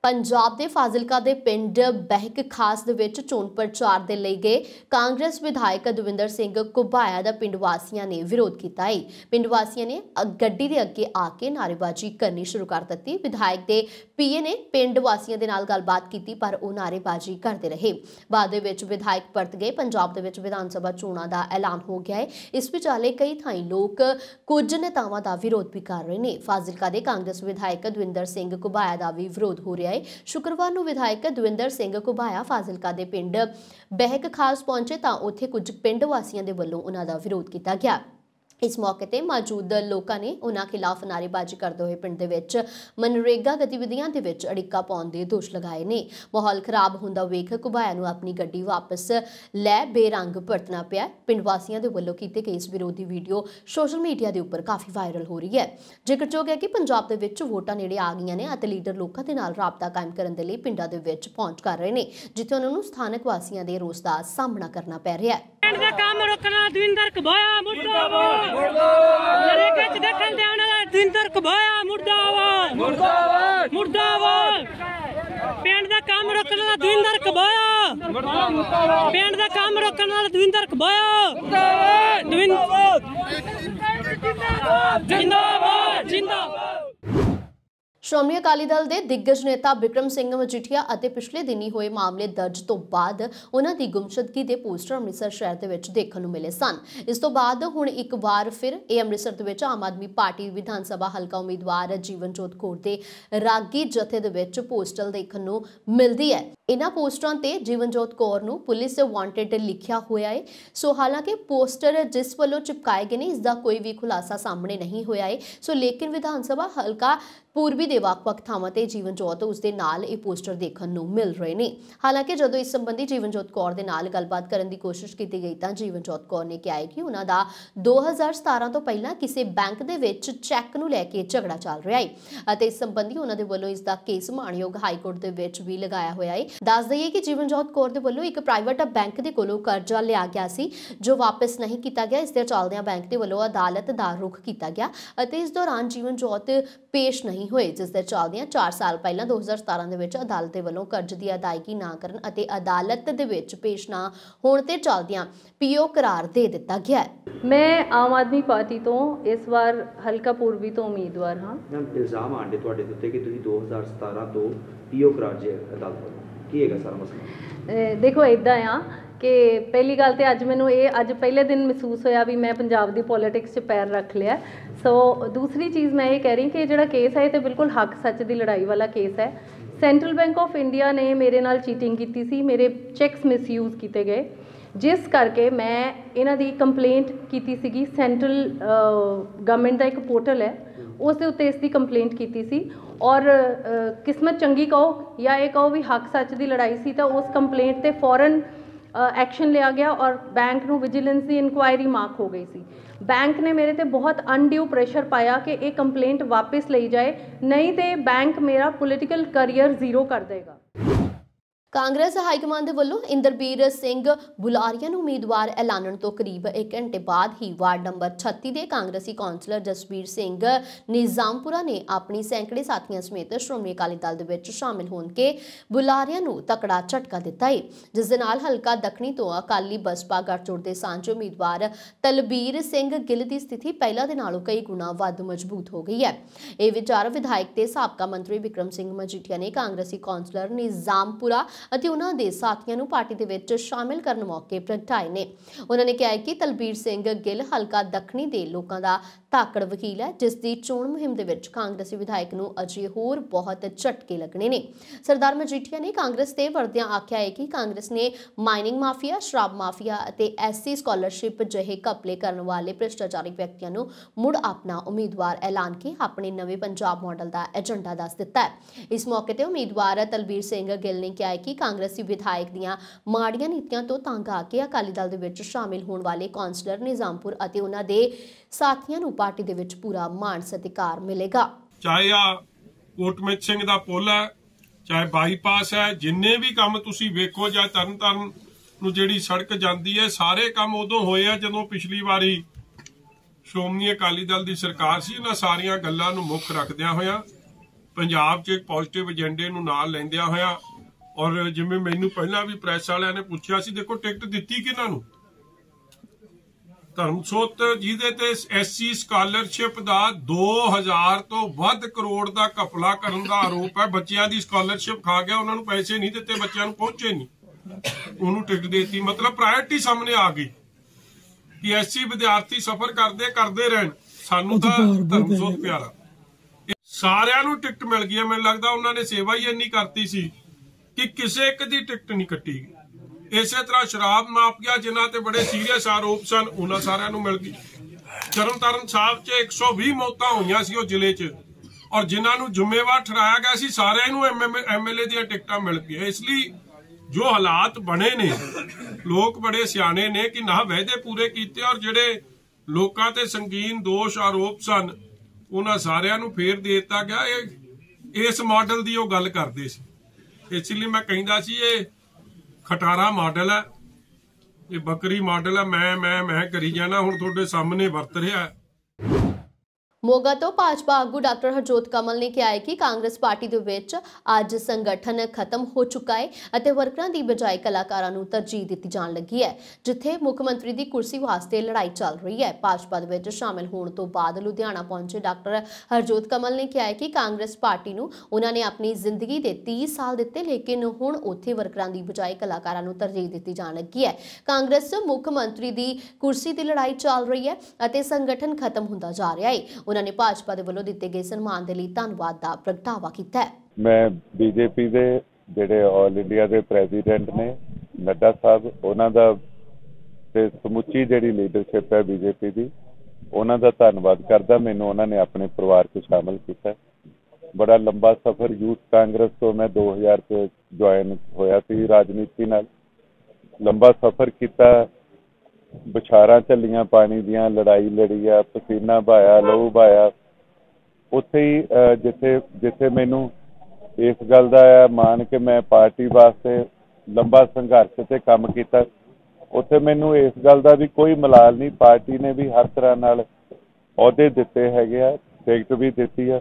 ਪੰਜਾਬ ਦੇ ਫਾਜ਼ਿਲਕਾ ਦੇ ਪਿੰਡ ਬਹਿਕ ਖਾਸ ਦੇ ਵਿੱਚ ਚੋਣ ਪ੍ਰਚਾਰ ਦੇ ਲਈ ਗਏ ਕਾਂਗਰਸ ਵਿਧਾਇਕ ਦਵਿੰਦਰ ਸਿੰਘ ਕੁਬਾਇਆ ਦਾ ਪਿੰਡ ਵਾਸੀਆਂ ਨੇ ਵਿਰੋਧ ਕੀਤਾ ਹੈ ਪਿੰਡ ਵਾਸੀਆਂ ਨੇ ਗੱਡੀ ਦੇ ਅੱਗੇ ਆ ਕੇ ਨਾਰੇਬਾਜ਼ੀ ਕਰਨੀ ਸ਼ੁਰੂ ਕਰ ਦਿੱਤੀ ਵਿਧਾਇਕ ਦੇ ਪੀਏ ਨੇ ਪਿੰਡ ਵਾਸੀਆਂ ਦੇ ਨਾਲ ਗੱਲਬਾਤ ਕੀਤੀ ਪਰ ਉਹ ਨਾਰੇਬਾਜ਼ੀ ਕਰਦੇ ਰਹੇ ਬਾਅਦ ਦੇ ਵਿੱਚ ਵਿਧਾਇਕ ਪਰਤ ਗਏ ਪੰਜਾਬ ਦੇ ਵਿੱਚ ਵਿਧਾਨ ਸਭਾ ਚੋਣਾਂ ਦਾ ਐਲਾਨ ਹੋ ਗਿਆ ਹੈ ਇਸ ਵਿਚਾਲੇ ਕਈ ਥਾਈਂ ਲੋਕ ਕੁਝ ਨੇਤਾਵਾਂ ਦਾ ਵਿਰੋਧ ਵੀ ਕਰ ਰਹੇ ਨੇ ਫਾਜ਼ਿਲਕਾ ਦੇ ਕਾਂਗਰਸ ਵਿਧਾਇਕ ਦਵਿੰਦਰ ਸਿੰਘ ਕੁਬਾਇਆ ਦਾ ਵੀ ਵਿਰੋਧ ਹੋ ਰਿਹਾ ਗਏ ਸ਼ੁੱਕਰਵਾਰ ਨੂੰ ਵਿਧਾਇਕ ਦਵਿੰਦਰ ਸਿੰਘ ਕੁਬਾਇਆ ਫਾਜ਼ਿਲਕਾ ਦੇ ਪਿੰਡ ਬਹਿਕ ਖਾਸ ਪਹੁੰਚੇ ਤਾਂ ਉੱਥੇ ਕੁਝ ਪਿੰਡ ਵਾਸੀਆਂ ਦੇ ਵੱਲੋਂ ਉਹਨਾਂ ਦਾ ਵਿਰੋਧ ਕੀਤਾ ਗਿਆ ਇਸ ਮੌਕੇ ਤੇ ਮੌਜੂਦ ਲੋਕਾਂ ਨੇ ਉਹਨਾਂ ਖਿਲਾਫ ਨਾਰੇਬਾਜ਼ੀ ਕਰਦੇ ਹੋਏ ਪਿੰਡ ਦੇ ਵਿੱਚ ਮਨਰੇਗਾ ਗਤੀਵਿਧੀਆਂ ਦੇ ਵਿੱਚ ਅੜਿੱਕਾ ਪਾਉਣ ਦੇ ਦੋਸ਼ ਲਗਾਏ ਨੇ ਮਾਹੌਲ ਖਰਾਬ ਹੁੰਦਾ ਵੇਖ ਕੁਬਾਇਆ ਨੂੰ ਆਪਣੀ ਗੱਡੀ ਵਾਪਸ ਲੈ ਬੇਰੰਗ ਪਰਤਣਾ ਪਿਆ ਪਿੰਡ ਵਾਸੀਆਂ ਦੇ ਵੱਲੋਂ ਕੀਤੇ ਗਏ ਇਸ ਵਿਰੋਧੀ ਵੀਡੀਓ ਸੋਸ਼ਲ ਮੀਡੀਆ ਦੇ ਉੱਪਰ ਕਾਫੀ ਵਾਇਰਲ ਹੋ ਰਹੀ ਹੈ ਜ਼ਿਕਰਯੋਗ ਹੈ ਕਿ ਪੰਜਾਬ ਦੇ ਵਿੱਚ ਵੋਟਾਂ ਨੇੜੇ ਆ ਗਈਆਂ ਨੇ ਅਤੇ ਲੀਡਰ ਲੋਕਾਂ ਦੇ ਨਾਲ ਰਾਬਤਾ ਕਾਇਮ ਕਰਨ ਦੇ ਲਈ ਪਿੰਡਾਂ ਦੇ ਵਿੱਚ ਪਹੁੰਚ ਕਰ ਰਹੇ ਨੇ ਜਿੱਥੇ ਉਹਨਾਂ ਨੂੰ ਸਥਾਨਕ ਵਾਸੀਆਂ ਦੇ ਰੋਸ ਦਾ ਸਾਹਮਣਾ ਕਰਨਾ ਪੈ ਰਿਹਾ ਹੈ ਦਾ ਕੰਮ ਰੋਕਣਾ ਦਵਿੰਦਰ ਕਬਾਇਆ ਮੁਰਦਾਬਾਦ ਦੇਖਣ ನರೇಗಕ್ಕೆ ದಖಲ್ ದೇವನ ਦਿੰਦਰ ਕਬਾਇਆ ਮੁਰਦਾਬਾਦ ਮੁਰਦਾਬਾਦ ਮੁਰਦਾਬਾਦ ਪਿੰਡ ਦਾ ਕੰਮ ਰੋਕਣ ਵਾਲਾ ਦਵਿੰਦਰ ਕਬਾਇਆ ਪਿੰਡ ਦਾ ਕੰਮ ਰੋਕਣ ਵਾਲਾ ਦਵਿੰਦਰ ਕਬਾਇਆ ਮੁਰਦਾਬਾਦ ਦਵਿੰਦਰ ਜਿੰਦਾਬਾਦ ਜਿੰਦਾਬਾਦ ਸ਼੍ਰੋਮਣੀ ਅਕਾਲੀ ਦਲ ਦੇ ਦਿੱਗਜ ਨੇਤਾ ਵਿਕਰਮ ਸਿੰਘ ਮਜੀਠੀਆ ਅਤੇ ਪਿਛਲੇ ਦਿਨੀ ਹੋਏ ਮਾਮਲੇ ਦਰਜ ਤੋਂ ਬਾਅਦ ਉਹਨਾਂ ਦੀ ਗੁੰਮਸ਼ਦਗੀ ਦੇ ਪੋਸਟਰ ਅੰਮ੍ਰਿਤਸਰ ਸ਼ਹਿਰ ਦੇ ਵਿੱਚ ਦੇਖਣ ਨੂੰ ਮਿਲੇ ਸਨ ਇਸ ਤੋਂ ਬਾਅਦ ਹੁਣ ਇੱਕ ਵਾਰ ਫਿਰ ਇਹ ਅੰਮ੍ਰਿਤਸਰ ਦੇ ਵਿੱਚ ਆਮ ਆਦਮੀ ਪਾਰਟੀ ਵਿਧਾਨ ਸਭਾ ਹਲਕਾ ਉਮੀਦਵਾਰ ਜੀਵਨਜੋਤ ਕੌਰ ਦੇ ਰਾਗੀ ਜਥੇ ਦੇ ਵਿੱਚ ਪੋਸਟਰ ਦੇਖਣ ਨੂੰ ਮਿਲਦੀ ਹੈ ਇਨਾ ਪੋਸਟਰਾਂ ਤੇ ਜੀਵਨਜੋਤ ਕੌਰ ਨੂੰ ਪੁਲਿਸ ਵਾਂਟਡ ਲਿਖਿਆ ਹੋਇਆ ਹੈ ਸੋ ਹਾਲਾਂਕਿ ਪੋਸਟਰ ਜਿਸ ਵੱਲੋਂ ਚਿਪਕਾਏ ਗਏ ਨੇ ਇਸ ਦਾ ਕੋਈ ਵੀ ਖੁਲਾਸਾ ਸਾਹਮਣੇ ਨਹੀਂ ਹੋਇਆ ਹੈ ਸੋ ਲੇਕਿਨ ਵਿਧਾਨ ਸਭਾ ਹਲਕਾ ਪੂਰਬੀ ਦੇ ਵੱਖ-ਵੱਖ ਥਾਵਾਂ ਤੇ ਜੀਵਨਜੋਤ ਉਸ ਦੇ ਨਾਲ ਇਹ ਪੋਸਟਰ ਦੇਖਣ ਨੂੰ ਮਿਲ ਰਹੇ ਨੇ ਹਾਲਾਂਕਿ ਜਦੋਂ ਇਸ ਸੰਬੰਧੀ ਜੀਵਨਜੋਤ ਕੌਰ ਦੇ ਨਾਲ ਗੱਲਬਾਤ ਕਰਨ ਦੀ ਕੋਸ਼ਿਸ਼ ਕੀਤੀ ਗਈ ਤਾਂ ਜੀਵਨਜੋਤ ਕੌਰ ਨੇ ਕਿਹਾ ਕਿ ਉਹਨਾਂ ਦਾ 2017 ਤੋਂ ਪਹਿਲਾਂ ਕਿਸੇ ਬੈਂਕ ਦੇ ਵਿੱਚ ਚੈੱਕ ਨੂੰ ਲੈ ਕੇ ਝਗੜਾ ਚੱਲ ਰਿਹਾ ਹੈ ਅਤੇ ਇਸ ਸੰਬੰਧੀ ਉਹਨਾਂ ਦੇ ਵੱਲੋਂ ਇਸ ਦਾ ਕੇਸ ਮਾਨਯੋਗ ਹਾਈ ਕੋਰਟ ਦੇ ਵਿੱਚ ਵੀ ਲਗਾਇਆ ਹੋਇਆ ਹੈ ਦੱਸ ਦਈਏ ਕਿ ਜੀਵਨਜੋਤ ਕੌਰ ਦੇ ਵੱਲੋਂ ਇੱਕ ਪ੍ਰਾਈਵੇਟ ਬੈਂਕ ਦੇ ਕੋਲੋਂ ਕਰਜ਼ਾ ਲਿਆ ਗਿਆ ਸੀ ਜੋ ਵਾਪਸ ਨਹੀਂ ਕੀਤਾ ਗਿਆ ਇਸ ਦੇ ਚੱਲਦਿਆਂ ਬੈਂਕ ਦੇ ਵੱਲੋਂ ਅਦਾਲਤ ਦਾ ਰੁਖ ਕੀਤਾ ਗਿਆ ਅਤੇ ਇਸ ਦੌਰਾਨ ਜੀਵਨਜੋਤ ਪੇਸ਼ ਨਹੀਂ ਹੋਏ ਜਿਸ ਦੇ ਚੱਲਦਿਆਂ 4 ਸਾਲ ਪਹਿਲਾਂ 2017 ਦੇ ਵਿੱਚ ਅਦਾਲਤ ਦੇ ਵੱਲੋਂ ਕਰਜ਼ ਦੀ ਅਦਾਇਗੀ ਨਾ ਕਰਨ ਅਤੇ ਅਦਾਲਤ ਦੇ ਵਿੱਚ ਪੇਸ਼ ਨਾ ਹੋਣ ਤੇ ਚੱਲਦਿਆਂ ਪੀਓ ਕਰਾਰ ਦੇ ਦਿੱਤਾ ਗਿਆ ਮੈਂ ਆਮ ਆਦਮੀ ਪਾਰਟੀ ਤੋਂ ਇਸ ਵਾਰ ਹਲਕਾ ਪੂਰਬੀ ਤੋਂ ਉਮੀਦਵਾਰ ਹਾਂ ਇਲਜ਼ਾਮ ਆਂਡੇ ਤੁਹਾਡੇ ਉੱਤੇ ਕਿ ਤੁਸੀਂ 2017 ਤੋਂ ਪੀਓ ਕਰਾਰ ਜੇ ਅਦਾਲਤ ਕੀ ਹੈਗਾ ਸਾਰਾ ਮਸਲਾ ਦੇਖੋ ਇਦਾਂ ਆ ਕਿ ਪਹਿਲੀ ਗੱਲ ਤੇ ਅੱਜ ਮੈਨੂੰ ਇਹ ਅੱਜ ਪਹਿਲੇ ਦਿਨ ਮਹਿਸੂਸ ਹੋਇਆ ਵੀ ਮੈਂ ਪੰਜਾਬ ਦੀ ਪੋਲਿਟਿਕਸ 'ਚ ਪੈਰ ਰੱਖ ਲਿਆ ਸੋ ਦੂਸਰੀ ਚੀਜ਼ ਮੈਂ ਇਹ ਕਹਿ ਰਹੀ ਕਿ ਜਿਹੜਾ ਕੇਸ ਹੈ ਇਹ ਤੇ ਬਿਲਕੁਲ ਹੱਕ ਸੱਚ ਦੀ ਲੜਾਈ ਵਾਲਾ ਕੇਸ ਹੈ ਸੈਂਟਰਲ ਬੈਂਕ ਆਫ ਇੰਡੀਆ ਨੇ ਮੇਰੇ ਨਾਲ ਚੀਟਿੰਗ ਕੀਤੀ ਸੀ ਮੇਰੇ ਚੈਕਸ ਮਿਸਯੂਜ਼ ਕੀਤੇ ਗਏ ਜਿਸ ਕਰਕੇ ਮੈਂ ਇਹਨਾਂ ਦੀ ਕੰਪਲੇਂਟ ਕੀਤੀ ਸੀਗੀ ਸੈਂਟਰਲ ਗਵਰਨਮੈਂਟ ਦਾ ਇੱਕ ਪੋਰਟਲ ਹੈ ਉਸ ਦੇ ਉੱਤੇ ਇਸ ਦੀ ਕੰਪਲੇਂਟ ਕੀਤੀ ਸੀ ਔਰ ਕਿਸਮਤ ਚੰਗੀ ਕਹੋ ਜਾਂ ਇਹ ਕਹੋ ਵੀ ਹੱਕ ਸੱਚ ਦੀ ਲੜਾਈ ਸੀ ਤਾਂ ਉਸ ਕੰਪਲੇਂਟ ਤੇ ਫੌਰਨ ਐਕਸ਼ਨ ਲਿਆ ਗਿਆ ਔਰ ਬੈਂਕ ਨੂੰ ਵਿਜੀਲੈਂਸ ਦੀ ਇਨਕੁਆਇਰੀ ਮਾਰਕ ਹੋ ਗਈ ਸੀ ਬੈਂਕ ਨੇ ਮੇਰੇ ਤੇ ਬਹੁਤ ਅਨਡਿਊ ਪ੍ਰੈਸ਼ਰ ਪਾਇਆ ਕਿ ਇਹ ਕੰਪਲੇਂਟ ਵਾਪਸ ਲਈ ਜਾਏ ਨਹੀਂ ਤੇ ਬੈਂਕ ਮੇਰਾ ਪੋਲੀਟੀਕਲ ਕੈਰੀਅਰ ਜ਼ੀਰੋ ਕਰ ਦੇਗਾ ਕਾਂਗਰਸ ਹਾਈ ਕਮਾਂਡ ਦੇ ਵੱਲੋਂ ਇੰਦਰਬੀਰ ਸਿੰਘ ਬੁਲਾਰੀਆ ਨੂੰ ਉਮੀਦਵਾਰ ਐਲਾਨਣ ਤੋਂ ਕਰੀਬ 1 ਘੰਟੇ ਬਾਅਦ ਹੀ ਵਾਰਡ ਨੰਬਰ 36 ਦੇ ਕਾਂਗਰਸੀ ਕਾਉਂਸਲਰ ਜਸਵੀਰ ਸਿੰਘ ਨਿਜ਼ਾਮਪੁਰਾ ਨੇ ਆਪਣੀ ਸੈਂਕੜੇ ਸਾਥੀਆਂ ਸਮੇਤ ਸ਼੍ਰੋਮਣੀ ਅਕਾਲੀ ਦਲ ਦੇ ਵਿੱਚ ਸ਼ਾਮਿਲ ਹੋਣ ਕੇ ਬੁਲਾਰੀਆ ਨੂੰ ਤਕੜਾ ਝਟਕਾ ਦਿੱਤਾ ਹੈ ਜਿਸ ਦੇ ਨਾਲ ਹਲਕਾ ਦੱਖਣੀ ਤੋਂ ਅਕਾਲੀ ਬਸਪਾ ਗੱਠਜੋੜ ਦੇ ਸਾਂਝੇ ਉਮੀਦਵਾਰ ਤਲਬੀਰ ਸਿੰਘ ਗਿੱਲ ਦੀ ਸਥਿਤੀ ਪਹਿਲਾਂ ਦੇ ਨਾਲੋਂ ਕਈ ਗੁਣਾ ਵੱਧ ਮਜ਼ਬੂਤ ਹੋ ਗਈ ਹੈ ਇਹ ਵਿਚਾਰ ਵਿਧਾਇਕ ਤੇ ਸਾਬਕਾ ਮੰਤਰੀ ਵਿਕਰਮ ਸਿੰਘ ਮਜੀਠੀਆ ਨੇ ਕਾਂਗਰਸੀ ਕਾਉਂਸਲਰ ਨਿਜ਼ਾਮਪੁਰਾ ਅਤੇ ਉਹਨਾਂ ਦੇ ਸਾਥੀਆਂ ਨੂੰ ਪਾਰਟੀ ਦੇ ਵਿੱਚ ਸ਼ਾਮਿਲ ਕਰਨ ਮੌਕੇ ਪ੍ਰਗਟਾਏ ਨੇ ਉਹਨਾਂ ਨੇ ਕਿਹਾ ਕਿ ਤਲਬੀਰ ਸਿੰਘ ਗਿੱਲ ਹਲਕਾ ਦੱਖਣੀ ਦੇ ਲੋਕਾਂ ਦਾ ਤਾਕੜ ਵਕੀਲ ਹੈ ਜਿਸ ਦੀ ਚੋਣ ਮੁਹਿੰਮ ਦੇ ਵਿੱਚ ਕਾਂਗਰਸੀ ਵਿਧਾਇਕ ਨੂੰ ਅਜੇ ਹੋਰ ਬਹੁਤ ਝਟਕੇ ਲੱਗਣੇ ਨੇ ਸਰਦਾਰ ਮਜੀਠੀਆ ਨੇ ਕਾਂਗਰਸ ਤੇ ਵਰਦਿਆਂ ਆਖਿਆ ਹੈ ਕਿ ਕਾਂਗਰਸ ਨੇ ਮਾਈਨਿੰਗ ਮਾਫੀਆ ਸ਼ਰਾਬ ਮਾਫੀਆ ਅਤੇ ਐਸਸੀ ਸਕਾਲਰਸ਼ਿਪ ਜਿਹੇ ਕਪਲੇ ਕਰਨ ਵਾਲੇ ਭ੍ਰਿਸ਼ਟਾਚਾਰੀ ਵਿਅਕਤੀਆਂ ਨੂੰ ਮੁੜ ਆਪਣਾ ਉਮੀਦਵਾਰ ਐਲਾਨ ਕੇ ਆਪਣੇ ਨਵੇਂ ਪੰਜਾਬ ਮਾਡਲ ਦਾ ਏਜੰਡਾ ਦੱਸ ਦਿੱਤਾ ਹੈ ਇਸ ਮੌਕੇ ਤੇ ਉਮੀਦਵਾਰ ਤਲਬੀਰ ਸਿੰਘ ਗਿੱਲ ਨੇ ਕਿਹਾ ਕਿ ਕਿ ਕਾਂਗਰਸੀ ਵਿਧਾਇਕ ਦੀਆਂ ਮਾੜੀਆਂ ਨੀਤੀਆਂ ਤੋਂ ਤੰਗ ਆ ਕੇ ਅਕਾਲੀ ਦਲ ਦੇ ਵਿੱਚ ਸ਼ਾਮਿਲ ਹੋਣ ਵਾਲੇ ਕਾਉਂਸਲਰ ਨਿਜ਼ਾਮਪੁਰ ਅਤੇ ਉਹਨਾਂ ਦੇ ਸਾਥੀਆਂ ਨੂੰ ਪਾਰਟੀ ਦੇ ਵਿੱਚ ਪੂਰਾ ਮਾਣ ਸਤਿਕਾਰ ਮਿਲੇਗਾ ਚਾਹੇ ਆ ਕੋਟਮਿਤ ਸਿੰਘ ਦਾ ਪੁੱਲ ਹੈ ਚਾਹੇ ਬਾਈਪਾਸ ਹੈ ਜਿੰਨੇ ਵੀ ਕੰਮ ਤੁਸੀਂ ਵੇਖੋ ਜਾਂ ਤਰਨਤਾਰਨ ਨੂੰ ਜਿਹੜੀ ਸੜਕ ਜਾਂਦੀ ਹੈ ਸਾਰੇ ਕੰਮ ਉਦੋਂ ਹੋਏ ਆ ਜਦੋਂ ਪਿਛਲੀ ਵਾਰੀ ਸ਼੍ਰੋਮਣੀ ਅਕਾਲੀ ਦਲ ਦੀ ਸਰਕਾਰ ਸੀ ਉਹਨਾਂ ਸਾਰੀਆਂ ਗੱਲਾਂ ਨੂੰ ਮੁੱਖ ਰੱਖਦਿਆਂ ਹੋਇਆਂ ਪੰਜਾਬ 'ਚ ਇੱਕ ਪੋਜ਼ਿਟਿਵ ਏਜੰਡੇ ਨੂੰ ਨਾਲ ਲੈਂਦਿਆਂ ਹੋਇਆਂ ਔਰ ਜਿਵੇਂ ਮੈਨੂੰ ਪਹਿਲਾਂ ਵੀ ਪ੍ਰੈਸ ਵਾਲਿਆਂ ਨੇ ਪੁੱਛਿਆ ਸੀ ਦੇਖੋ ਟਿਕਟ ਦਿੱਤੀ ਕਿਹਨਾਂ ਨੂੰ ਧਰਮਸੋਤ ਜਿਹਦੇ ਤੇ ਐਸਸੀ ਸਕਾਲਰਸ਼ਿਪ ਦਾ 2000 ਤੋਂ ਵੱਧ ਕਰੋੜ ਦਾ ਕਫਲਾ ਕਰਨ ਦਾ ਆਰੋਪ ਹੈ ਬੱਚਿਆਂ ਦੀ ਸਕਾਲਰਸ਼ਿਪ ਖਾ ਗਿਆ ਉਹਨਾਂ ਨੂੰ ਪੈਸੇ ਨਹੀਂ ਦਿੱਤੇ ਬੱਚਿਆਂ ਨੂੰ ਪਹੁੰਚੇ ਨਹੀਂ ਉਹਨੂੰ ਟਿਕਟ ਦਿੱਤੀ ਮਤਲਬ ਪ੍ਰਾਇੋਰਟੀ ਸਾਹਮਣੇ ਆ ਗਈ ਕਿ ਐਸਸੀ ਵਿਦਿਆਰਥੀ ਸਫਰ ਕਰਦੇ ਕਰਦੇ ਰਹਿਣ ਸਾਨੂੰ ਤਾਂ ਧਰਮਸੋਤ ਪਿਆਰਾ ਸਾਰਿਆਂ ਨੂੰ ਟਿਕਟ ਮਿਲ ਗਈ ਮੈਨੂੰ ਲੱਗਦਾ ਉਹਨਾਂ ਨੇ ਸੇਵਾ ਹੀ ਇੰਨੀ ਕਰਤੀ ਸੀ ਕਿ ਕਿਸੇ ਇੱਕ ਦੀ ਟਿਕਟ ਨਹੀਂ ਕੱਟੀ ਗਈ ਇਸੇ ਤਰ੍ਹਾਂ ਸ਼ਰਾਬ ਗਿਆ ਜਿਨ੍ਹਾਂ ਤੇ ਬੜੇ ਸੀਰੀਅਸ ਆਰੋਪ ਸਨ ਉਹਨਾਂ ਸਾਰਿਆਂ ਨੂੰ ਮਿਲ ਗਈ ਚਰਨਤਰਨ ਸਾਹਿਬ 'ਚ 120 ਮੌਤਾਂ ਹੋਈਆਂ ਸੀ ਉਹ ਜ਼ਿਲ੍ਹੇ 'ਚ ਔਰ ਜਿਨ੍ਹਾਂ ਨੂੰ ਜ਼ਿੰਮੇਵਾਰ ਠਹਿਰਾਇਆ ਗਿਆ ਸੀ ਸਾਰਿਆਂ ਨੂੰ ਐਮਐਲਏ ਦੀਆਂ ਟਿਕਟਾਂ ਮਿਲ ਗਈਆਂ ਇਸ ਲਈ ਜੋ ਹਾਲਾਤ ਬਣੇ ਨੇ ਲੋਕ ਬੜੇ ਸਿਆਣੇ ਨੇ ਕਿ ਨਾ ਵਾਅਦੇ ਪੂਰੇ ਕੀਤੇ ਔਰ ਜਿਹੜੇ ਲੋਕਾਂ ਤੇ ਸੰਗੀਨ ਦੋਸ਼ ਆਰੋਪ ਸਨ ਉਹਨਾਂ ਸਾਰਿਆਂ ਨੂੰ ਫੇਰ ਦੇ ਦਿੱਤਾ ਗਿਆ ਇਹ ਇਸ ਮਾਡਲ ਦੀ ਉਹ ਗੱਲ ਕਰਦੇ ਸੀ ਇਸ ਲਈ ਮੈਂ ਕਹਿੰਦਾ ਸੀ ਇਹ ਖਟਾਰਾ ਮਾਡਲ ਹੈ ਇਹ ਬੱਕਰੀ ਮਾਡਲ ਹੈ ਮੈਂ ਮੈਂ ਮੈਂ ਕਰੀ ਜਾਣਾ ਹੁਣ ਤੁਹਾਡੇ ਸਾਹਮਣੇ ਵਰਤ ਰਿਹਾ ਮੋਗਾ ਤੋਂ ਭਾਜਪਾ ਆਗੂ ਡਾਕਟਰ ਹਰਜੋਤ ਕਮਲ ਨੇ ਕਿਹਾ ਹੈ ਕਿ ਕਾਂਗਰਸ ਪਾਰਟੀ ਦੇ ਵਿੱਚ ਅੱਜ ਸੰਗਠਨ ਖਤਮ ਹੋ ਚੁੱਕਾ ਹੈ ਅਤੇ ਵਰਕਰਾਂ ਦੀ ਬਜਾਏ ਕਲਾਕਾਰਾਂ ਨੂੰ ਤਰਜੀਹ ਦਿੱਤੀ ਜਾਣ ਲੱਗੀ ਹੈ ਜਿੱਥੇ ਮੁੱਖ ਮੰਤਰੀ ਦੀ ਕੁਰਸੀ ਵਾਸਤੇ ਲੜਾਈ ਚੱਲ ਰਹੀ ਹੈ ਭਾਜਪਾ ਦੇ ਵਿੱਚ ਸ਼ਾਮਿਲ ਹੋਣ ਤੋਂ ਬਾਅਦ ਲੁਧਿਆਣਾ ਪਹੁੰਚੇ ਡਾਕਟਰ ਹਰਜੋਤ ਕਮਲ ਨੇ ਕਿਹਾ ਹੈ ਕਿ ਕਾਂਗਰਸ ਪਾਰਟੀ ਨੂੰ ਉਹਨਾਂ ਨੇ ਆਪਣੀ ਜ਼ਿੰਦਗੀ ਦੇ 30 ਸਾਲ ਦਿੱਤੇ ਲੇਕਿਨ ਹੁਣ ਉੱਥੇ ਵਰਕਰਾਂ ਦੀ ਬਜਾਏ ਕਲਾਕਾਰਾਂ ਨੂੰ ਤਰਜੀਹ ਦਿੱਤੀ ਜਾਣ ਲੱਗੀ ਹੈ ਕਾਂਗਰਸ ਮੁੱਖ ਮੰਤਰੀ ਦੀ ਕੁਰਸੀ ਤੇ ਲੜਾਈ ਚੱਲ ਰਹੀ ਹੈ ਅਤੇ ਸੰਗਠਨ ਖਤਮ ਹੁੰਦਾ ਜਾ ਰਿਹਾ ਹੈ ਉਹਨਾਂ ਨੇ ਭਾਜਪਾ ਦੇ ਵੱਲੋਂ ਦਿੱਤੇ ਗਏ ਸਨਮਾਨ ਦੇ ਲਈ ਧੰਨਵਾਦ ਦਾ ਪ੍ਰਗਟਾਵਾ ਕੀਤਾ ਹੈ ਮੈਂ ਬੀਜੇਪੀ ਦੇ ਜਿਹੜੇ ਆਲ ਇੰਡੀਆ ਦੇ ਪ੍ਰੈਜ਼ੀਡੈਂਟ ਨੇ ਨੱਡਾ ਸਾਹਿਬ ਉਹਨਾਂ ਦਾ ਤੇ ਸਮੁੱਚੀ ਜਿਹੜੀ ਲੀਡਰਸ਼ਿਪ ਹੈ ਬੀਜੇਪੀ ਦੀ ਉਹਨਾਂ ਦਾ ਧੰਨਵਾਦ ਕਰਦਾ ਮੈਨੂੰ ਉਹਨਾਂ ਨੇ ਆਪਣੇ ਪਰਿਵਾਰ 'ਚ ਸ਼ਾਮਲ ਕੀਤਾ ਬੜਾ ਲੰਬਾ ਸਫ਼ਰ ਯੂਥ ਕਾਂਗਰਸ ਤੋਂ ਮੈਂ 2000 ਤੇ ਜੁਆਇਨ ਹੋਇਆ ਸੀ ਰਾਜਨੀਤੀ ਨਾਲ ਲੰਬਾ ਸਫ਼ਰ ਕੀਤਾ ਬਛਾਰਾਂ ਝੱਲੀਆਂ ਪਾਣੀ ਦੀਆਂ ਲੜਾਈ ਲੜੀ ਆ ਪਸੀਨਾ ਭਾਇਆ ਲਹੂ ਭਾਇਆ ਉੱਥੇ ਹੀ ਜਿੱਥੇ ਜਿੱਥੇ ਮੈਨੂੰ ਇਸ ਗੱਲ ਦਾ ਮਾਣ ਕਿ ਮੈਂ ਪਾਰਟੀ ਵਾਸਤੇ ਲੰਬਾ ਸੰਘਰਸ਼ ਤੇ ਕੰਮ ਕੀਤਾ ਉੱਥੇ ਮੈਨੂੰ ਇਸ ਗੱਲ ਦਾ ਵੀ ਕੋਈ ਮਲਾਲ ਨਹੀਂ ਪਾਰਟੀ ਨੇ ਵੀ ਹਰ ਤਰ੍ਹਾਂ ਨਾਲ ਅਹੁਦੇ ਦਿੱਤੇ ਹੈਗੇ ਆ ਟਿਕਟ ਵੀ ਦਿੱਤੀ ਆ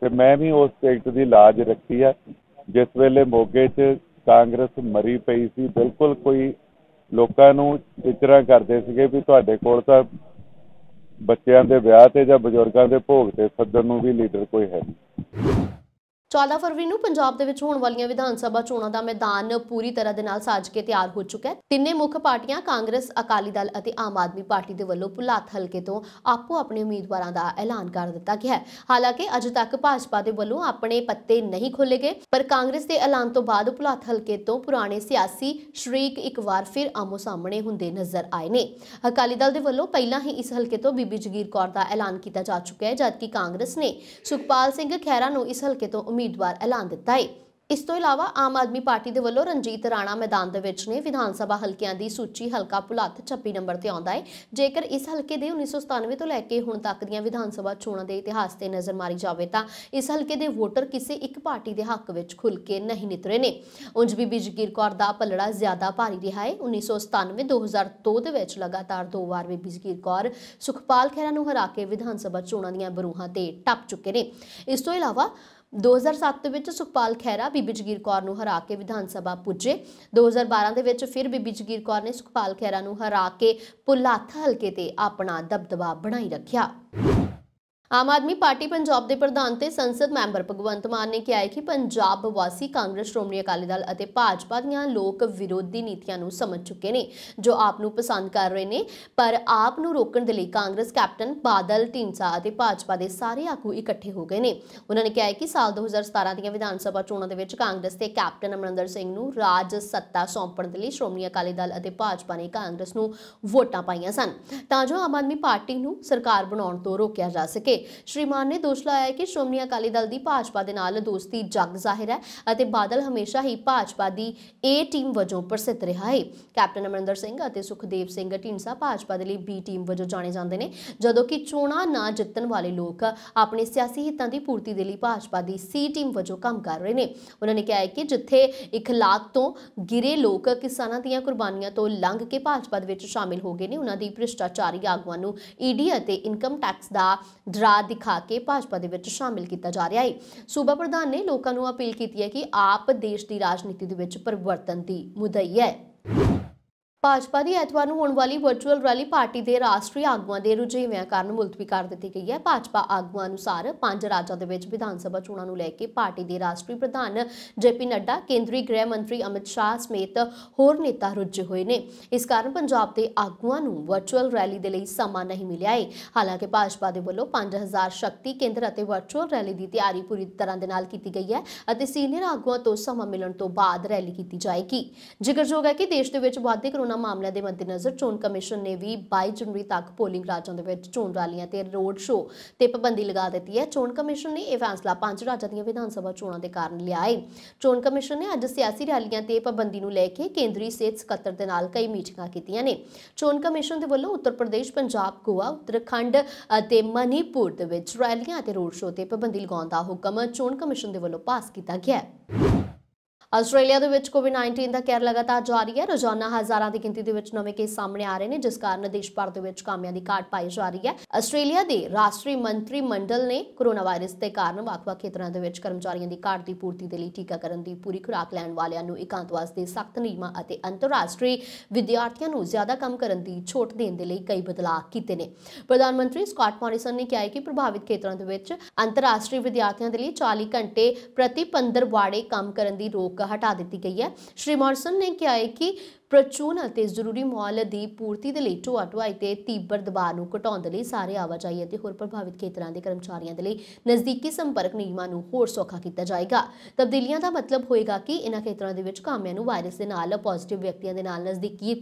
ਤੇ ਮੈਂ ਵੀ ਉਸ ਟਿਕਟ ਦੀ ਲਾਜ ਰੱਖੀ ਆ ਜਿਸ ਵੇਲੇ ਮੋਗੇ 'ਚ ਕਾਂਗਰਸ ਮਰੀ ਪਈ ਸੀ ਬਿਲਕੁਲ ਕੋਈ ਲੋਕਾਂ ਨੂੰ ਇਸ ਤਰ੍ਹਾਂ ਕਰਦੇ ਸੀਗੇ ਵੀ ਤੁਹਾਡੇ ਕੋਲ ਤਾਂ ਬੱਚਿਆਂ ਦੇ ਵਿਆਹ ਤੇ ਜਾਂ ਬਜ਼ੁਰਗਾਂ ਦੇ ਭੋਗ ਤੇ ਸੱਦਣ ਨੂੰ ਵੀ ਲੀਡਰ ਕੋਈ ਹੈ ਨਹੀਂ 14 ਫਰਵਰੀ ਨੂੰ ਪੰਜਾਬ ਦੇ ਵਿੱਚ ਹੋਣ ਵਾਲੀਆਂ ਵਿਧਾਨ ਸਭਾ ਚੋਣਾਂ ਦਾ ਮੈਦਾਨ ਪੂਰੀ ਤਰ੍ਹਾਂ ਦੇ ਨਾਲ ਸਾਜ ਕੇ ਤਿਆਰ ਹੋ ਚੁੱਕਾ ਹੈ ਤਿੰਨੇ ਮੁੱਖ ਪਾਰਟੀਆਂ ਕਾਂਗਰਸ ਅਕਾਲੀ ਦਲ ਅਤੇ ਆਮ ਆਦਮੀ ਪਾਰਟੀ ਦੇ ਵੱਲੋਂ ਪੁਲਾਤ ਹਲਕੇ ਤੋਂ ਆਪੋ ਆਪਣੇ ਉਮੀਦਵਾਰਾਂ ਦਾ ਐਲਾਨ ਕਰ ਦਿੱਤਾ ਗਿਆ ਹੈ ਹਾਲਾਂਕਿ ਅਜੇ ਤੱਕ ਭਾਜਪਾ ਦੇ ਵੱਲੋਂ ਆਪਣੇ ਪੱਤੇ ਨਹੀਂ ਖੋਲੇ ਗਏ ਪਰ ਕਾਂਗਰਸ ਦੇ ਐਲਾਨ ਤੋਂ ਬਾਅਦ ਪੁਲਾਤ ਹਲਕੇ ਤੋਂ ਪੁਰਾਣੇ ਸਿਆਸੀ ਸ਼ਰੀਕ ਇੱਕ ਵਾਰ ਫਿਰ ਆਮੋ ਸਾਹਮਣੇ ਹੁੰਦੇ ਨਜ਼ਰ ਆਏ ਨੇ ਅਕਾਲੀ ਦਲ ਦੇ ਵੱਲੋਂ ਪਹਿਲਾਂ ਹੀ ਇਸ ਹਲਕੇ ਤੋਂ ਬੀਬੀ ਜਗੀਰ ਕੌਰ ਦਾ ਐਲਾਨ ਕੀਤਾ ਜਾ ਚੁੱਕਿਆ ਹੈ ਜਦਕਿ ਕਾਂਗਰਸ ਨੇ ਸੁਖਪਾਲ ਸਿੰਘ ਖਹਿਰਾ ਨੂੰ ਇਸ ਹਲਕੇ ਤੋਂ ਉਮੀਦ ਉਮੀਦਵਾਰ ਐਲਾਨ ਦਿੱਤਾ ਹੈ ਇਸ ਤੋਂ ਇਲਾਵਾ ਆਮ ਆਦਮੀ ਪਾਰਟੀ ਦੇ ਵੱਲੋਂ ਰਣਜੀਤ ਰਾਣਾ ਮੈਦਾਨ ਦੇ ਵਿੱਚ ਨੇ ਵਿਧਾਨ ਸਭਾ ਹਲਕਿਆਂ ਦੀ ਸੂਚੀ ਹਲਕਾ ਪੁਲੱਥ 26 ਨੰਬਰ ਤੇ ਆਉਂਦਾ ਹੈ ਜੇਕਰ ਇਸ ਹਲਕੇ ਦੇ 1997 ਤੋਂ ਲੈ ਕੇ ਹੁਣ ਤੱਕ ਦੀਆਂ ਵਿਧਾਨ ਸਭਾ ਚੋਣਾਂ ਦੇ ਇਤਿਹਾਸ ਤੇ ਨਜ਼ਰ ਮਾਰੀ ਜਾਵੇ ਤਾਂ ਇਸ ਹਲਕੇ ਦੇ ਵੋਟਰ ਕਿਸੇ ਇੱਕ ਪਾਰਟੀ ਦੇ ਹੱਕ ਵਿੱਚ ਖੁੱਲ ਕੇ ਨਹੀਂ ਨਿਤਰੇ ਨੇ ਉਂਝ ਬੀਬੀ ਜਗੀਰ ਕੌਰ ਦਾ ਪਲੜਾ ਜ਼ਿਆਦਾ ਭਾਰੀ ਰਿਹਾ ਹੈ 1997 2002 ਦੇ ਵਿੱਚ ਲਗਾਤਾਰ ਦੋ ਵਾਰ ਬੀਬੀ ਜਗੀਰ ਕੌਰ ਸੁਖਪਾਲ ਖੇਰਾ ਨੂੰ ਹਰਾ ਕੇ ਵਿਧਾਨ ਸਭਾ ਚੋਣਾਂ ਦੀਆਂ ਬਰੂਹਾਂ ਤੇ ਟੱਪ ਚੁੱਕੇ ਨੇ ਇਸ ਤੋਂ ਇਲਾਵਾ 2007 ਦੇ ਵਿੱਚ ਸੁਖਪਾਲ ਖਹਿਰਾ ਬੀਬੀ ਜਗੀਰ ਕੌਰ ਨੂੰ ਹਰਾ ਕੇ ਵਿਧਾਨ ਸਭਾ ਪੁੱਜੇ 2012 ਦੇ ਵਿੱਚ ਫਿਰ ਬੀਬੀ ਜਗੀਰ ਕੌਰ ਨੇ ਸੁਖਪਾਲ ਖਹਿਰਾ ਨੂੰ ਹਰਾ ਕੇ ਪੁਲਾਥ ਹਲਕੇ ਤੇ ਆਪਣਾ ਦਬਦਬਾ ਬਣਾਈ ਰੱਖਿਆ ਆਮ ਆਦਮੀ ਪਾਰਟੀ ਪੰਜਾਬ ਦੇ ਪ੍ਰਧਾਨ ਤੇ ਸੰਸਦ ਮੈਂਬਰ ਭਗਵੰਤ ਮਾਨ ਨੇ ਕਿਹਾ ਹੈ ਕਿ ਪੰਜਾਬ ਵਾਸੀ ਕਾਂਗਰਸ ਸ਼੍ਰੋਮਣੀ ਅਕਾਲੀ ਦਲ ਅਤੇ ਭਾਜਪਾ ਦੀਆਂ ਲੋਕ ਵਿਰੋਧੀ ਨੀਤੀਆਂ ਨੂੰ ਸਮਝ ਚੁੱਕੇ ਨੇ ਜੋ ਆਪ ਨੂੰ ਪਸੰਦ ਕਰ ਰਹੇ ਨੇ ਪਰ ਆਪ ਨੂੰ ਰੋਕਣ ਦੇ ਲਈ ਕਾਂਗਰਸ ਕੈਪਟਨ ਬਾਦਲ ਢੀਂਸਾ ਅਤੇ ਭਾਜਪਾ ਦੇ ਸਾਰੇ ਆਗੂ ਇਕੱਠੇ ਹੋ ਗਏ ਨੇ ਉਹਨਾਂ ਨੇ ਕਿਹਾ ਹੈ ਕਿ ਸਾਲ 2017 ਦੀਆਂ ਵਿਧਾਨ ਸਭਾ ਚੋਣਾਂ ਦੇ ਵਿੱਚ ਕਾਂਗਰਸ ਤੇ ਕੈਪਟਨ ਅਮਰਿੰਦਰ ਸਿੰਘ ਨੂੰ ਰਾਜ ਸੱਤਾ ਸੌਂਪਣ ਦੇ ਲਈ ਸ਼੍ਰੋਮਣੀ ਅਕਾਲੀ ਦਲ ਅਤੇ ਭਾਜਪਾ ਨੇ ਕਾਂਗਰਸ ਨੂੰ ਵੋਟਾਂ ਪਾਈਆਂ ਸਨ ਤਾਂ ਜੋ ਆਮ ਆਦਮੀ ਪਾਰਟੀ ਨੂੰ ਸਰਕਾਰ ਬਣਾਉਣ ਤੋਂ ਰੋਕਿਆ ਜਾ ਸਕੇ ਸ਼੍ਰੀ ਮਾਨ ਨੇ ਦੋਸ਼ ਲਾਇਆ ਕਿ ਸ਼੍ਰੋਮਣੀ ਅਕਾਲੀ ਦਲ ਦੀ ਭਾਜਪਾ ਦੇ ਨਾਲ ਦੋਸਤੀ ਜਗ ਜ਼ਾਹਿਰ ਹੈ ਅਤੇ ਬਾਦਲ ਹਮੇਸ਼ਾ ਹੀ ਭਾਜਪਾ ਦੀ ਏ ਟੀਮ ਵਜੋਂ ਪ੍ਰਸਿੱਧ ਰਿਹਾ ਹੈ ਕੈਪਟਨ ਅਮਰਿੰਦਰ ਸਿੰਘ ਅਤੇ ਸੁਖਦੇਵ ਸਿੰਘ ਢੀਂਸਾ ਭਾਜਪਾ ਦੇ ਲਈ ਬੀ ਟੀਮ ਵਜੋਂ ਜਾਣੇ ਜਾਂਦੇ ਨੇ ਜਦੋਂ ਕਿ ਚੋਣਾਂ ਨਾ ਜਿੱਤਣ ਵਾਲੇ ਲੋਕ ਆਪਣੇ ਸਿਆਸੀ ਹਿੱਤਾਂ ਦੀ ਪੂਰਤੀ ਦੇ ਲਈ ਭਾਜਪਾ ਦੀ ਸੀ ਟੀਮ ਵਜੋਂ ਕੰਮ ਕਰ ਰਹੇ ਨੇ ਉਹਨਾਂ ਨੇ ਕਿਹਾ ਹੈ ਕਿ ਜਿੱਥੇ ਲੱਖ ਤੋਂ ਗਿਰੇ ਲੋਕ ਕਿਸਾਨਾਂ ਦੀਆਂ ਕੁਰਬਾਨੀਆਂ ਤੋਂ ਲੰਘ ਕੇ ਭਾਜਪਾ ਦੇ ਵਿੱਚ ਸ਼ਾਮਿਲ ਹੋ ਗਏ ਨੇ ਉਹਨਾਂ ਦੀ ਭ੍ਰਿਸ਼ਟਾਚਾਰੀ ਆਗੂਆਂ ਨੂੰ ਈਡੀ e ਅਤੇ ਇਨਕਮ ਟੈਕਸ ਦਾ ਰਾਹ ਦਿਖਾ ਕੇ ਭਾਜਪਾ ਦੇ ਵਿੱਚ ਸ਼ਾਮਿਲ ਕੀਤਾ ਜਾ ਰਿਹਾ ਹੈ ਸੂਬਾ ਪ੍ਰਧਾਨ ਨੇ ਲੋਕਾਂ ਨੂੰ ਅਪੀਲ ਕੀਤੀ ਹੈ ਕਿ ਆਪ ਦੇਸ਼ ਦੀ ਰਾਜਨੀਤੀ ਦੇ ਵਿੱਚ ਪਰਿਵਰਤਨ ਦੀ ਮੁਦਈ ਹੈ ਭਾਜਪਾ ਦੀ ਐਤਵਾਰ ਨੂੰ ਹੋਣ ਵਾਲੀ ਵਰਚੁਅਲ ਰੈਲੀ ਪਾਰਟੀ ਦੇ ਰਾਸ਼ਟਰੀ ਆਗੂਆਂ ਦੇ ਰੁਝੇਵਿਆਂ ਕਾਰਨ ਮੁਲਤਵੀ ਕਰ ਦਿੱਤੀ ਗਈ ਹੈ ਭਾਜਪਾ ਆਗੂਆਂ ਅਨੁਸਾਰ ਪੰਜ ਰਾਜਾਂ ਦੇ ਵਿੱਚ ਵਿਧਾਨ ਸਭਾ ਚੋਣਾਂ ਨੂੰ ਲੈ ਕੇ ਪਾਰਟੀ ਦੇ ਰਾਸ਼ਟਰੀ ਪ੍ਰਧਾਨ ਜੇਪੀ ਨੱਡਾ ਕੇਂਦਰੀ ਗ੍ਰਹਿ ਮੰਤਰੀ ਅਮਿਤ ਸ਼ਾਹ ਸਮੇਤ ਹੋਰ ਨੇਤਾ ਰੁਝੇ ਹੋਏ ਨੇ ਇਸ ਕਾਰਨ ਪੰਜਾਬ ਦੇ ਆਗੂਆਂ ਨੂੰ ਵਰਚੁਅਲ ਰੈਲੀ ਦੇ ਲਈ ਸਮਾਂ ਨਹੀਂ ਮਿਲਿਆ ਹੈ ਹਾਲਾਂਕਿ ਭਾਜਪਾ ਦੇ ਵੱਲੋਂ 5000 ਸ਼ਕਤੀ ਕੇਂਦਰ ਅਤੇ ਵਰਚੁਅਲ ਰੈਲੀ ਦੀ ਤਿਆਰੀ ਪੂਰੀ ਤਰ੍ਹਾਂ ਦੇ ਨਾਲ ਕੀਤੀ ਗਈ ਹੈ ਅਤੇ ਸੀਨੀਅਰ ਆਗੂਆਂ ਤੋਂ ਸਮਾਂ ਮਿਲਣ ਤੋਂ ਬਾਅਦ ਰੈਲੀ ਕੀਤੀ ਜਾਏਗੀ ਜ਼ਿਕਰਯੋਗ ਹੈ ਕਿ ਦੇਸ਼ ਦੇ ਵਿੱਚ ਵਾਧੇ ਕਰੋਨਾ ਚੋਣਾਂ ਮਾਮਲਿਆਂ ਦੇ ਮੱਦੇਨਜ਼ਰ ਚੋਣ ਕਮਿਸ਼ਨ ਨੇ ਵੀ 22 ਜਨਵਰੀ ਤੱਕ ਪੋਲਿੰਗ ਰਾਜਾਂ ਦੇ ਵਿੱਚ ਚੋਣ ਰਾਲੀਆਂ ਤੇ ਰੋਡ ਸ਼ੋਅ ਤੇ ਪਾਬੰਦੀ ਲਗਾ ਦਿੱਤੀ ਹੈ ਚੋਣ ਕਮਿਸ਼ਨ ਨੇ ਇਹ ਫੈਸਲਾ ਪੰਜ ਰਾਜਾਂ ਦੀਆਂ ਵਿਧਾਨ ਸਭਾ ਚੋਣਾਂ ਦੇ ਕਾਰਨ ਲਿਆ ਹੈ ਚੋਣ ਕਮਿਸ਼ਨ ਨੇ ਅੱਜ ਸਿਆਸੀ ਰੈਲੀਆਂ ਤੇ ਪਾਬੰਦੀ ਨੂੰ ਲੈ ਕੇ ਕੇਂਦਰੀ ਸਿਹਤ ਸਕੱਤਰ ਦੇ ਨਾਲ ਕਈ ਮੀਟਿੰਗਾਂ ਕੀਤੀਆਂ ਨੇ ਚੋਣ ਕਮਿਸ਼ਨ ਦੇ ਵੱਲੋਂ ਉੱਤਰ ਪ੍ਰਦੇਸ਼ ਪੰਜਾਬ ਗੋਆ ਉੱਤਰਾਖੰਡ ਅਤੇ ਮਨੀਪੁਰ ਦੇ ਵਿੱਚ ਰੈਲੀਆਂ ਤੇ ਰੋਡ ਸ਼ੋਅ ਤੇ ਪਾਬੰਦੀ ਲਗਾਉਣ ਦਾ ਹੁਕਮ ਚੋਣ ਕਮਿਸ਼ਨ ਦੇ ਵੱਲੋਂ ਪਾਸ ਕੀਤਾ ਗਿਆ ਹੈ ਆਸਟ੍ਰੇਲੀਆ ਦੇ ਵਿੱਚ ਕੋਵਿਡ-19 ਦਾ ਕਹਿਰ ਲਗਾਤਾਰ ਜਾਰੀ ਹੈ ਰੋਜ਼ਾਨਾ ਹਜ਼ਾਰਾਂ ਦੀ ਗਿਣਤੀ ਦੇ ਵਿੱਚ ਨਵੇਂ ਕੇਸ ਸਾਹਮਣੇ ਆ ਰਹੇ ਨੇ ਜਿਸ ਕਾਰਨ ਦੇਸ਼ ਭਰ ਦੇ ਵਿੱਚ ਕਾਮਿਆਂ ਦੀ ਘਾਟ ਪਾਈ ਜਾ ਰਹੀ ਹੈ ਆਸਟ੍ਰੇਲੀਆ ਦੇ ਰਾਸ਼ਟਰੀ ਮੰਤਰੀ ਮੰਡਲ ਨੇ ਕੋਰੋਨਾ ਵਾਇਰਸ ਦੇ ਕਾਰਨ ਵੱਖ-ਵੱਖ ਖੇਤਰਾਂ ਦੇ ਵਿੱਚ ਕਰਮਚਾਰੀਆਂ ਦੀ ਘਾਟ ਦੀ ਪੂਰਤੀ ਦੇ ਲਈ ਟੀਕਾਕਰਨ ਦੀ ਪੂਰੀ ਖੁਰਾਕ ਲੈਣ ਵਾਲਿਆਂ ਨੂੰ ਇਕਾਂਤਵਾਸ ਦੇ ਸਖਤ ਨਿਯਮਾਂ ਅਤੇ ਅੰਤਰਰਾਸ਼ਟਰੀ ਵਿਦਿਆਰਥੀਆਂ ਨੂੰ ਜ਼ਿਆਦਾ ਕੰਮ ਕਰਨ ਦੀ ਛੋਟ ਦੇਣ ਦੇ ਲਈ ਕਈ ਬਦਲਾਅ ਕੀਤੇ ਨੇ ਪ੍ਰਧਾਨ ਮੰਤਰੀ ਸਕਾਟ ਮੌਰਿਸਨ ਨੇ ਕਿਹਾ ਹੈ ਕਿ ਪ੍ਰਭਾਵਿਤ ਖੇਤਰਾਂ ਦੇ ਵਿੱਚ ਅੰਤਰਰਾਸ਼ਟਰੀ ਵਿਦਿਆਰਥੀਆਂ ਦੇ ਲਈ 40 ਘੰਟੇ ਪ੍ਰਤੀ 15 ਵਾੜੇ ਕੰਮ ਕਰਨ ਦੀ ਰੋਕ ਜਗ੍ਹਾ ਹਟਾ ਦਿੱਤੀ ਗਈ ਹੈ ਸ਼੍ਰੀ ਮੌਰਸਨ ਨੇ ਕਿਹਾ ਹੈ ਕਿ ਪ੍ਰਚੂਨ ਅਤੇ ਜ਼ਰੂਰੀ ਮਾਲ ਦੀ ਪੂਰਤੀ ਦੇ ਲਈ ਟੋਆ ਢੁਆਈ ਤੇ ਤੀਬਰ ਦਬਾਅ ਨੂੰ ਘਟਾਉਣ ਦੇ ਲਈ ਸਾਰੇ ਆਵਾਜਾਈ ਅਤੇ ਹੋਰ ਪ੍ਰਭਾਵਿਤ ਖੇਤਰਾਂ ਦੇ ਕਰਮਚਾਰੀਆਂ ਦੇ ਲਈ ਨਜ਼ਦੀਕੀ ਸੰਪਰਕ ਨਿਯਮਾਂ ਨੂੰ ਹੋਰ ਸੌਖਾ ਕੀਤਾ ਜਾਏਗਾ ਤਬਦੀਲੀਆਂ ਦਾ ਮਤਲਬ ਹੋਏਗਾ ਕਿ ਇਨ੍ਹਾਂ ਖੇਤਰਾਂ ਦੇ ਵਿੱਚ ਕਾਮਿਆਂ ਨੂੰ ਵਾਇਰਸ ਦੇ ਨਾਲ ਪੋਜ਼ਿਟਿਵ ਵਿਅਕਤੀਆਂ ਦੇ ਨਾਲ ਨਜ਼ਦੀਕੀ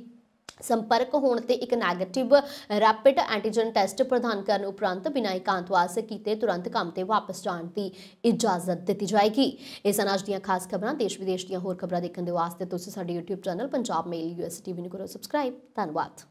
ਸੰਪਰਕ ਹੋਣ ਤੇ ਇੱਕ 네ਗੇਟਿਵ ਰੈਪਿਡ ਐਂਟੀਜਨ ਟੈਸਟ ਪ੍ਰਦਾਨ ਕਰਨ ਉਪਰੰਤ ਬਿਨਾਂ ਇਕਾਂਤਵਾਸ ਕੀਤੇ ਤੁਰੰਤ ਕੰਮ ਤੇ ਵਾਪਸ ਜਾਣ ਦੀ ਇਜਾਜ਼ਤ ਦਿੱਤੀ ਜਾਏਗੀ ਇਸ ਅਨਾਜ ਦੀਆਂ ਖਾਸ ਖਬਰਾਂ ਦੇਸ਼ ਵਿਦੇਸ਼ ਦੀਆਂ ਹੋਰ ਖਬਰਾਂ ਦੇਖਣ ਦੇ ਵਾਸਤੇ ਤੁਸੀਂ ਸਾਡੇ YouTube channel Punjab mail US TV ਨੂੰ ਕਰੋ ਸਬਸਕ੍ਰਾਈਬ ਧੰਨਵਾਦ